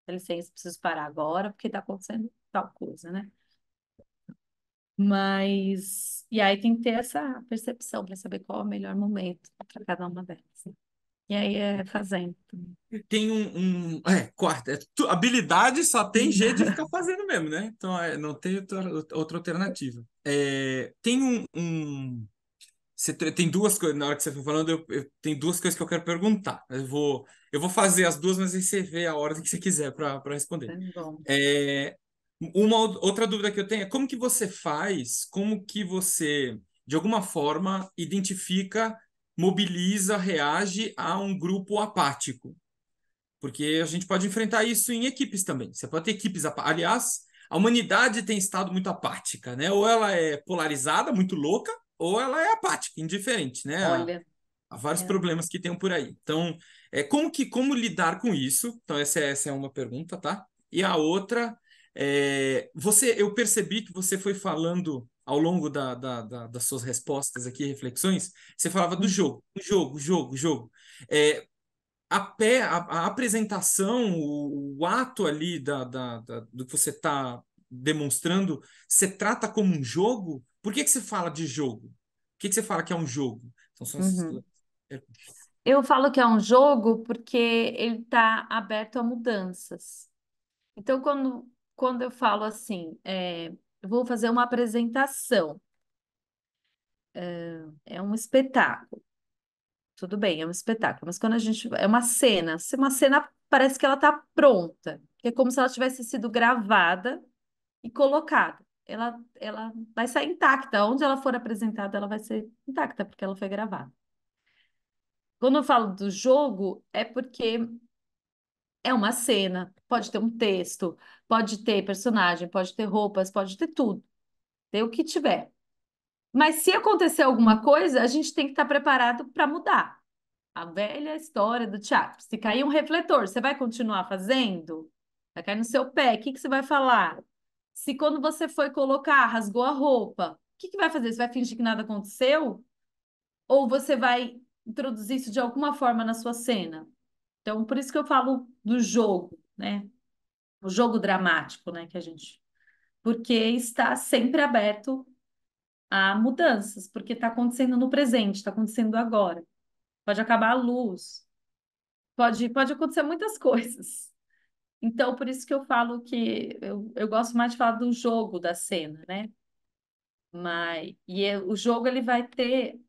dá licença, preciso parar agora, porque está acontecendo tal coisa, né? Mas, e aí tem que ter essa percepção para saber qual é o melhor momento para cada uma delas. Né? E aí é fazendo. Tem um. um é, quarta. É, tu, habilidade só tem jeito de ficar fazendo mesmo, né? Então é, não tem outra, outra alternativa. É, tem um. um você, tem duas coisas. Na hora que você foi falando, eu, eu, tem duas coisas que eu quero perguntar. Eu vou, eu vou fazer as duas, mas aí você vê a ordem que você quiser para responder. Tá é, uma outra dúvida que eu tenho é como que você faz, como que você, de alguma forma, identifica mobiliza, reage a um grupo apático. Porque a gente pode enfrentar isso em equipes também. Você pode ter equipes. Aliás, a humanidade tem estado muito apática, né? Ou ela é polarizada, muito louca, ou ela é apática, indiferente, né? Olha. Há, vários é. problemas que tem por aí. Então, é, como que como lidar com isso? Então, essa é, essa é uma pergunta, tá? E a outra é, você, eu percebi que você foi falando ao longo da, da, da, das suas respostas aqui, reflexões, você falava do jogo, jogo, jogo, jogo. É, a, pé, a, a apresentação, o, o, ato ali da, da, do que você está demonstrando, você trata como um jogo? Por que, que você fala de jogo? Por que, que você fala que é um jogo? Então, são uhum. Eu falo que é um jogo porque ele está aberto a mudanças. Então, quando, quando eu falo assim, é, eu vou fazer uma apresentação. É, é um espetáculo. Tudo bem, é um espetáculo, mas quando a gente. É uma cena. uma cena parece que ela está pronta, é como se ela tivesse sido gravada e colocada. Ela, ela vai sair intacta. Onde ela for apresentada, ela vai ser intacta, porque ela foi gravada. Quando eu falo do jogo, é porque é uma cena, pode ter um texto, pode ter personagem, pode ter roupas, pode ter tudo. Ter o que tiver. Mas se acontecer alguma coisa, a gente tem que estar preparado para mudar. A velha história do teatro. Se cair um refletor, você vai continuar fazendo? Vai cair no seu pé, o que, que você vai falar? Se quando você foi colocar, rasgou a roupa, o que, que vai fazer? Você vai fingir que nada aconteceu? Ou você vai introduzir isso de alguma forma na sua cena? Então, por isso que eu falo do jogo, né? O jogo dramático, né? Que a gente. Porque está sempre aberto a mudanças, porque está acontecendo no presente, está acontecendo agora. Pode acabar a luz, pode, pode acontecer muitas coisas. Então, por isso que eu falo que eu, eu gosto mais de falar do jogo da cena, né? Mas, e é, o jogo ele vai ter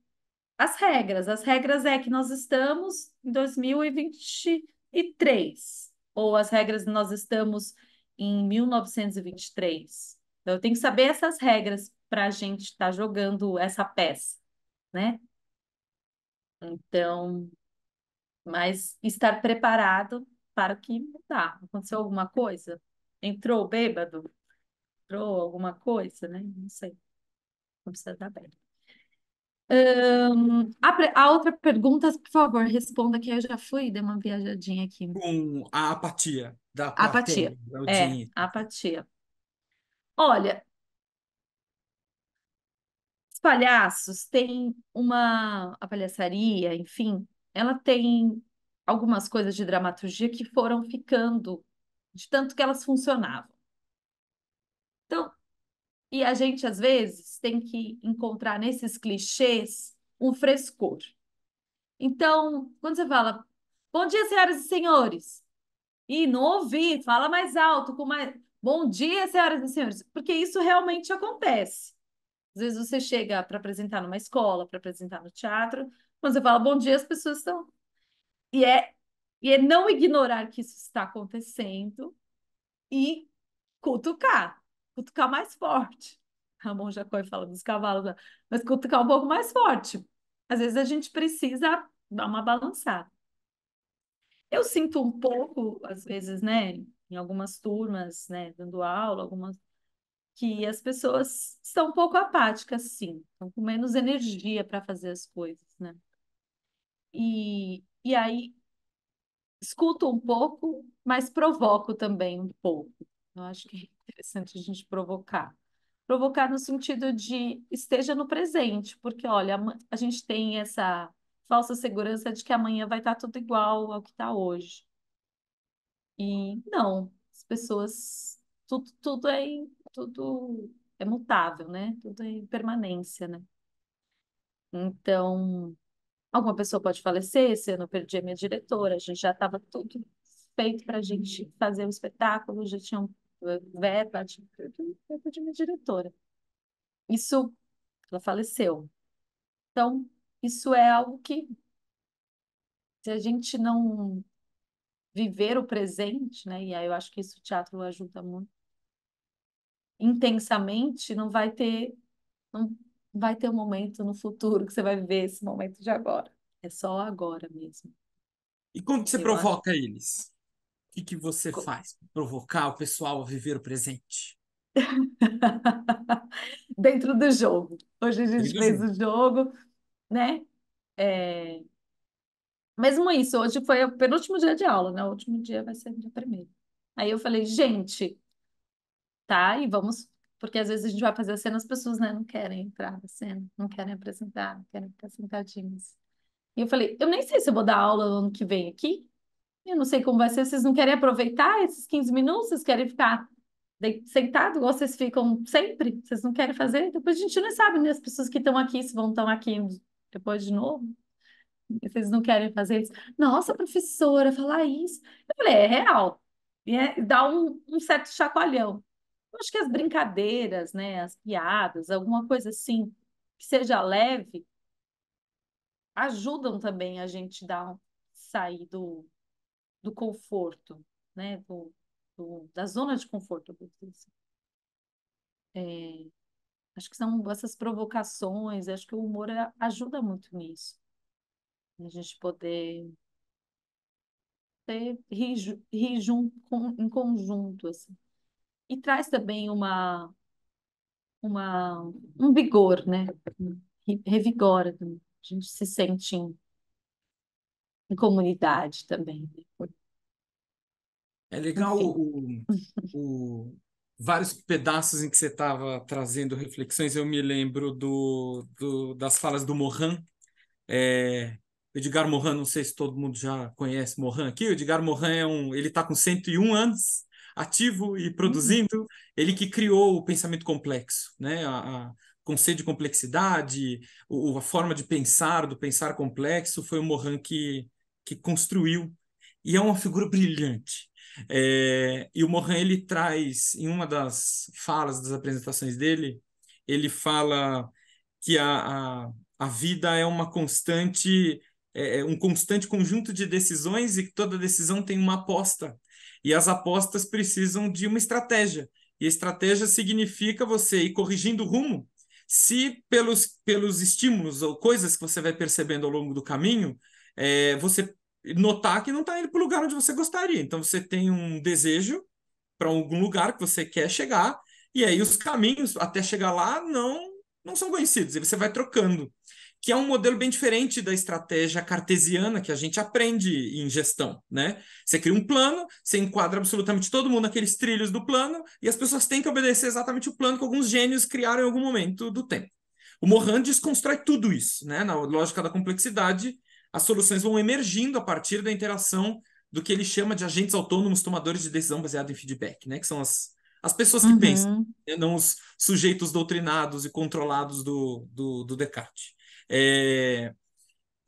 as regras. As regras é que nós estamos em 2023, ou as regras nós estamos em 1923. Então, eu tenho que saber essas regras para a gente estar tá jogando essa peça, né? Então, mas estar preparado para o que mudar. Aconteceu alguma coisa? Entrou bêbado? Entrou alguma coisa, né? Não sei. Não precisa dar bem a, a outra pergunta, por favor, responda que eu já fui, dei uma viajadinha aqui. Com a apatia da Apatia. É, apatia. Olha, os palhaços têm uma. A palhaçaria, enfim, ela tem algumas coisas de dramaturgia que foram ficando de tanto que elas funcionavam. E a gente, às vezes, tem que encontrar nesses clichês um frescor. Então, quando você fala, bom dia, senhoras e senhores, e não ouvi, fala mais alto, com mais. Bom dia, senhoras e senhores, porque isso realmente acontece. Às vezes você chega para apresentar numa escola, para apresentar no teatro, quando você fala bom dia, as pessoas estão. E é, e é não ignorar que isso está acontecendo e cutucar cutucar mais forte. Ramon Jacoy fala dos cavalos, né? mas cutucar um pouco mais forte. Às vezes a gente precisa dar uma balançada. Eu sinto um pouco, às vezes, né, em algumas turmas, né, dando aula, algumas que as pessoas estão um pouco apáticas, sim, estão com menos energia para fazer as coisas, né? E, e aí escuto um pouco, mas provoco também um pouco. Eu acho que interessante a gente provocar. Provocar no sentido de esteja no presente, porque olha, a gente tem essa falsa segurança de que amanhã vai estar tudo igual ao que está hoje. E não, as pessoas, tudo, tudo é tudo é mutável, né? Tudo é em permanência, né? Então, alguma pessoa pode falecer, se eu não perdi a minha diretora, a gente já estava tudo feito para a gente fazer o espetáculo, já tinham Vera, eu de minha diretora. Isso, ela faleceu. Então, isso é algo que, se a gente não viver o presente, né? E aí eu acho que isso o teatro ajuda muito intensamente, não vai ter não vai ter um momento no futuro que você vai viver esse momento de agora. É só agora mesmo. E como que você eu provoca acho... eles? O que, que você faz para provocar o pessoal a viver o presente? Dentro do jogo. Hoje a gente Dentro fez o jogo, né? É... Mesmo é isso, hoje foi o penúltimo dia de aula, né? O último dia vai ser dia primeiro. Aí eu falei, gente, tá? E vamos. Porque às vezes a gente vai fazer a cena, as pessoas né, não querem entrar na cena, não querem apresentar, não querem ficar sentadinhas. E eu falei, eu nem sei se eu vou dar aula no ano que vem aqui, eu não sei como vai ser, vocês não querem aproveitar esses 15 minutos? Vocês querem ficar sentado, ou vocês ficam sempre? Vocês não querem fazer? Depois a gente não sabe, né? As pessoas que estão aqui, se vão estar aqui depois de novo. Vocês não querem fazer isso? Nossa, professora, falar isso. Eu falei, é real. E é, dá um, um certo chacoalhão. Eu acho que as brincadeiras, né? As piadas, alguma coisa assim, que seja leve, ajudam também a gente dar sair do, do conforto, né? Do, do, da zona de conforto, vou dizer assim. É, acho que são essas provocações, acho que o humor ajuda muito nisso. A gente poder ter, rir, rir junto, com, em conjunto, assim. E traz também uma, uma, um vigor, né? Revigora, a gente se sente em em comunidade também. Né, é legal o, o, vários pedaços em que você estava trazendo reflexões. Eu me lembro do, do das falas do Mohan. É, Edgar Morin, não sei se todo mundo já conhece Moran aqui. O Edgar Morin é um, ele está com 101 anos, ativo e uhum. produzindo. Uhum. Ele que criou o pensamento complexo, né? A, a conceito de complexidade, o, a forma de pensar, do pensar complexo, foi o Moran que que construiu, e é uma figura brilhante. É, e o Morin ele traz, em uma das falas, das apresentações dele, ele fala que a, a, a vida é uma constante, é, é um constante conjunto de decisões e que toda decisão tem uma aposta. E as apostas precisam de uma estratégia. E estratégia significa você ir corrigindo o rumo se pelos, pelos estímulos ou coisas que você vai percebendo ao longo do caminho, é, você notar que não está indo para o lugar onde você gostaria. Então você tem um desejo para algum lugar que você quer chegar, e aí os caminhos até chegar lá não, não são conhecidos, e você vai trocando. Que é um modelo bem diferente da estratégia cartesiana que a gente aprende em gestão, né? Você cria um plano, você enquadra absolutamente todo mundo naqueles trilhos do plano, e as pessoas têm que obedecer exatamente o plano que alguns gênios criaram em algum momento do tempo. O Mohan desconstrói tudo isso, né? Na lógica da complexidade, as soluções vão emergindo a partir da interação do que ele chama de agentes autônomos tomadores de decisão baseado em feedback, né? Que são as, as pessoas que uhum. pensam, né? não os sujeitos doutrinados e controlados do, do, do Descartes. É...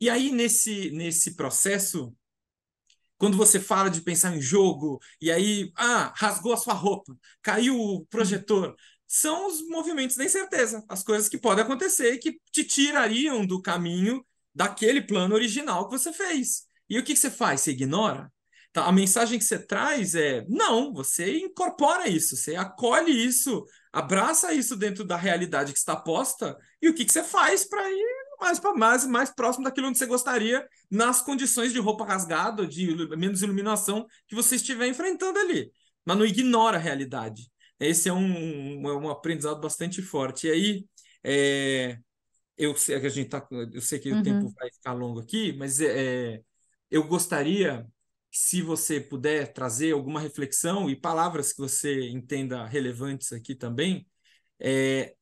E aí, nesse, nesse processo, quando você fala de pensar em jogo, e aí, ah, rasgou a sua roupa, caiu o projetor, são os movimentos da incerteza, as coisas que podem acontecer que te tirariam do caminho daquele plano original que você fez. E o que, que você faz? Você ignora? Tá, a mensagem que você traz é: não, você incorpora isso, você acolhe isso, abraça isso dentro da realidade que está posta, e o que, que você faz para ir mais para mais, mais próximo daquilo onde você gostaria, nas condições de roupa rasgada, de menos iluminação que você estiver enfrentando ali. Mas não ignora a realidade. Esse é um, um, um aprendizado bastante forte. E aí, é, eu sei que a gente tá, eu sei que uhum. o tempo uhum. vai ficar longo aqui, mas é, é eu gostaria se você puder trazer alguma reflexão e palavras que você entenda relevantes aqui também, é,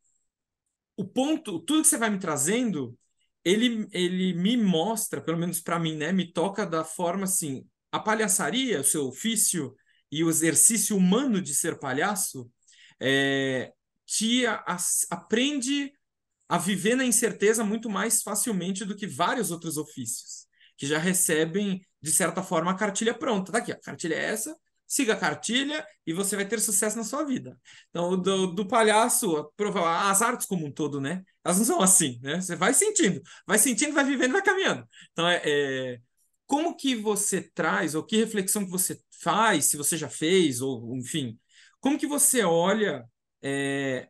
o ponto, tudo que você vai me trazendo, ele, ele me mostra, pelo menos para mim, né, me toca da forma assim, a palhaçaria, o seu ofício e o exercício humano de ser palhaço, é, te a, a, aprende a viver na incerteza muito mais facilmente do que vários outros ofícios, que já recebem, de certa forma, a cartilha pronta. Tá aqui, a cartilha é essa, siga a cartilha e você vai ter sucesso na sua vida. Então, do, do palhaço, as artes como um todo, né? Elas não são assim, né? Você vai sentindo, vai sentindo, vai vivendo, vai caminhando. Então, é, é como que você traz, ou que reflexão que você faz, se você já fez, ou enfim, como que você olha é,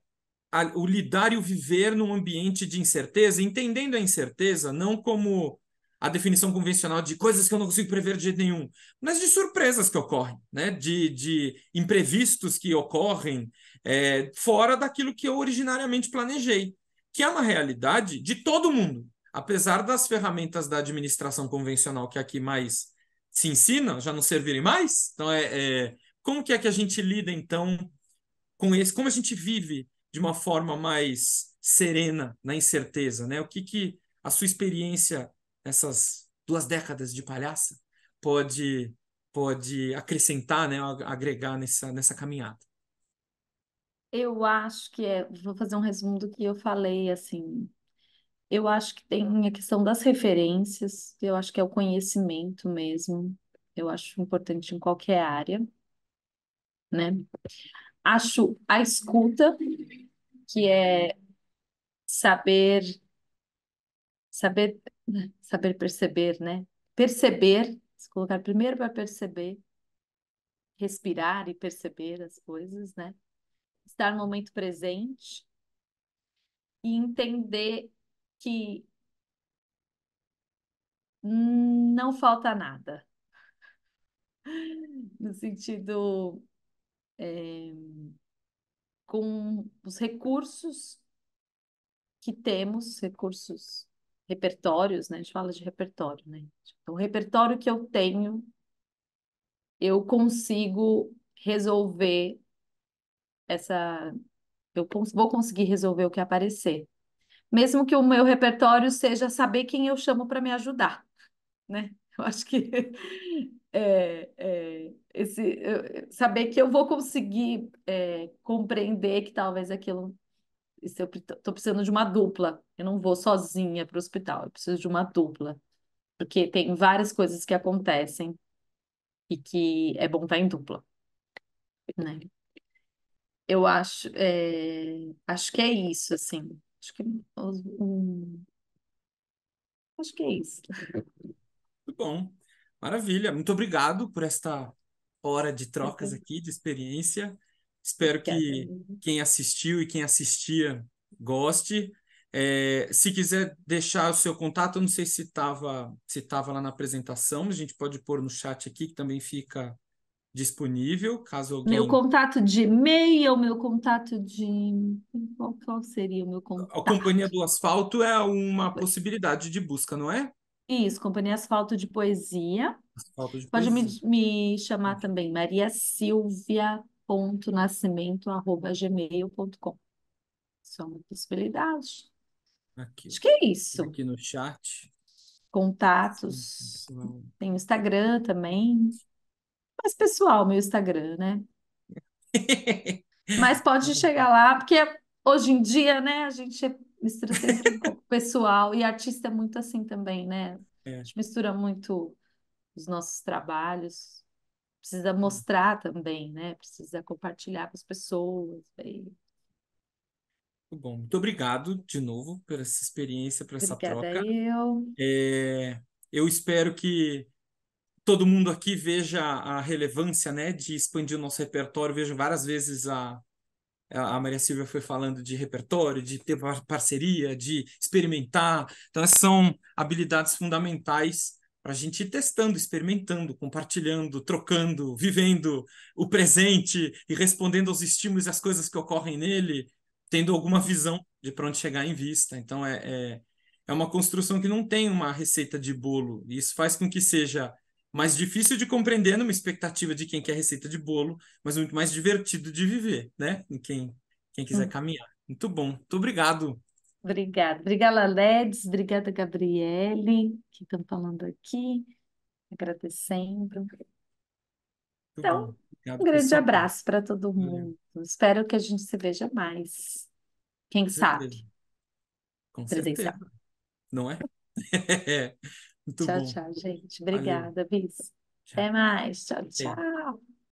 a, o lidar e o viver num ambiente de incerteza, entendendo a incerteza não como a definição convencional de coisas que eu não consigo prever de jeito nenhum, mas de surpresas que ocorrem, né? de, de imprevistos que ocorrem é, fora daquilo que eu originariamente planejei, que é uma realidade de todo mundo. Apesar das ferramentas da administração convencional que aqui mais se ensina já não servirem mais. Então, é, é como que é que a gente lida, então, com esse, como a gente vive de uma forma mais serena na incerteza, né? O que que a sua experiência nessas duas décadas de palhaça pode pode acrescentar, né, agregar nessa nessa caminhada? Eu acho que é, vou fazer um resumo do que eu falei, assim. Eu acho que tem a questão das referências, eu acho que é o conhecimento mesmo. Eu acho importante em qualquer área, né? acho a escuta, que é saber saber saber perceber, né? Perceber, se colocar primeiro para perceber, respirar e perceber as coisas, né? Estar no momento presente e entender que não falta nada. No sentido é, com os recursos que temos, recursos, repertórios, né? A gente fala de repertório, né? Então, o repertório que eu tenho, eu consigo resolver essa. Eu vou conseguir resolver o que aparecer. Mesmo que o meu repertório seja saber quem eu chamo para me ajudar, né? Eu acho que é, é, esse, saber que eu vou conseguir é, compreender que talvez aquilo estou precisando de uma dupla. Eu não vou sozinha para o hospital, eu preciso de uma dupla, porque tem várias coisas que acontecem e que é bom estar em dupla, né? Eu acho, é, acho que é isso, assim. Acho que, um, acho que é isso. Muito bom. Maravilha. Muito obrigado por esta hora de trocas uhum. aqui, de experiência. Espero que quem assistiu e quem assistia goste. É, se quiser deixar o seu contato, eu não sei se estava se tava lá na apresentação, a gente pode pôr no chat aqui, que também fica disponível, caso alguém... Meu contato de e-mail, meu contato de... Qual, qual, seria o meu contato? A Companhia do Asfalto é uma possibilidade de busca, não é? Isso, Companhia Asfalto de Poesia. Pode me, me chamar também, mariasilvia.nascimento.gmail.com. Isso é uma possibilidade. Aqui. Acho que é isso. Aqui no chat. Contatos. Tem o Instagram também. Mais pessoal, meu Instagram, né? Mas pode chegar lá, porque hoje em dia, né, a gente é, mistura sempre um pouco pessoal e artista é muito assim também, né? É. A gente mistura muito os nossos trabalhos, precisa mostrar também, né? Precisa compartilhar com as pessoas. muito Bom, muito obrigado de novo por essa experiência, por essa Obrigada troca. Eu. É, eu espero que todo mundo aqui veja a relevância né, de expandir o nosso repertório. Vejo várias vezes a, a Maria Silvia foi falando de repertório, de ter parceria, de experimentar. Então, essas são habilidades fundamentais para a gente ir testando, experimentando, compartilhando, trocando, vivendo o presente e respondendo aos estímulos e às coisas que ocorrem nele, tendo alguma visão de para onde chegar em vista. Então, é, é, é, uma construção que não tem uma receita de bolo, e isso faz com que seja mais difícil de compreender numa expectativa de quem quer receita de bolo, mas muito mais divertido de viver, né? Em quem, quem quiser hum. caminhar. Muito bom. Muito obrigado. Obrigada. Obrigada, Ledes. Obrigada, Gabriele, que estão falando aqui, agradecendo. Então, Obrigado, um grande pessoal. abraço para todo mundo. Valeu. Espero que a gente se veja mais. Quem Com sabe? Certeza. Com presencial. Certeza. Não é? Muito tchau, bom. tchau, gente. Obrigada, Bis. Até mais. Tchau, tchau.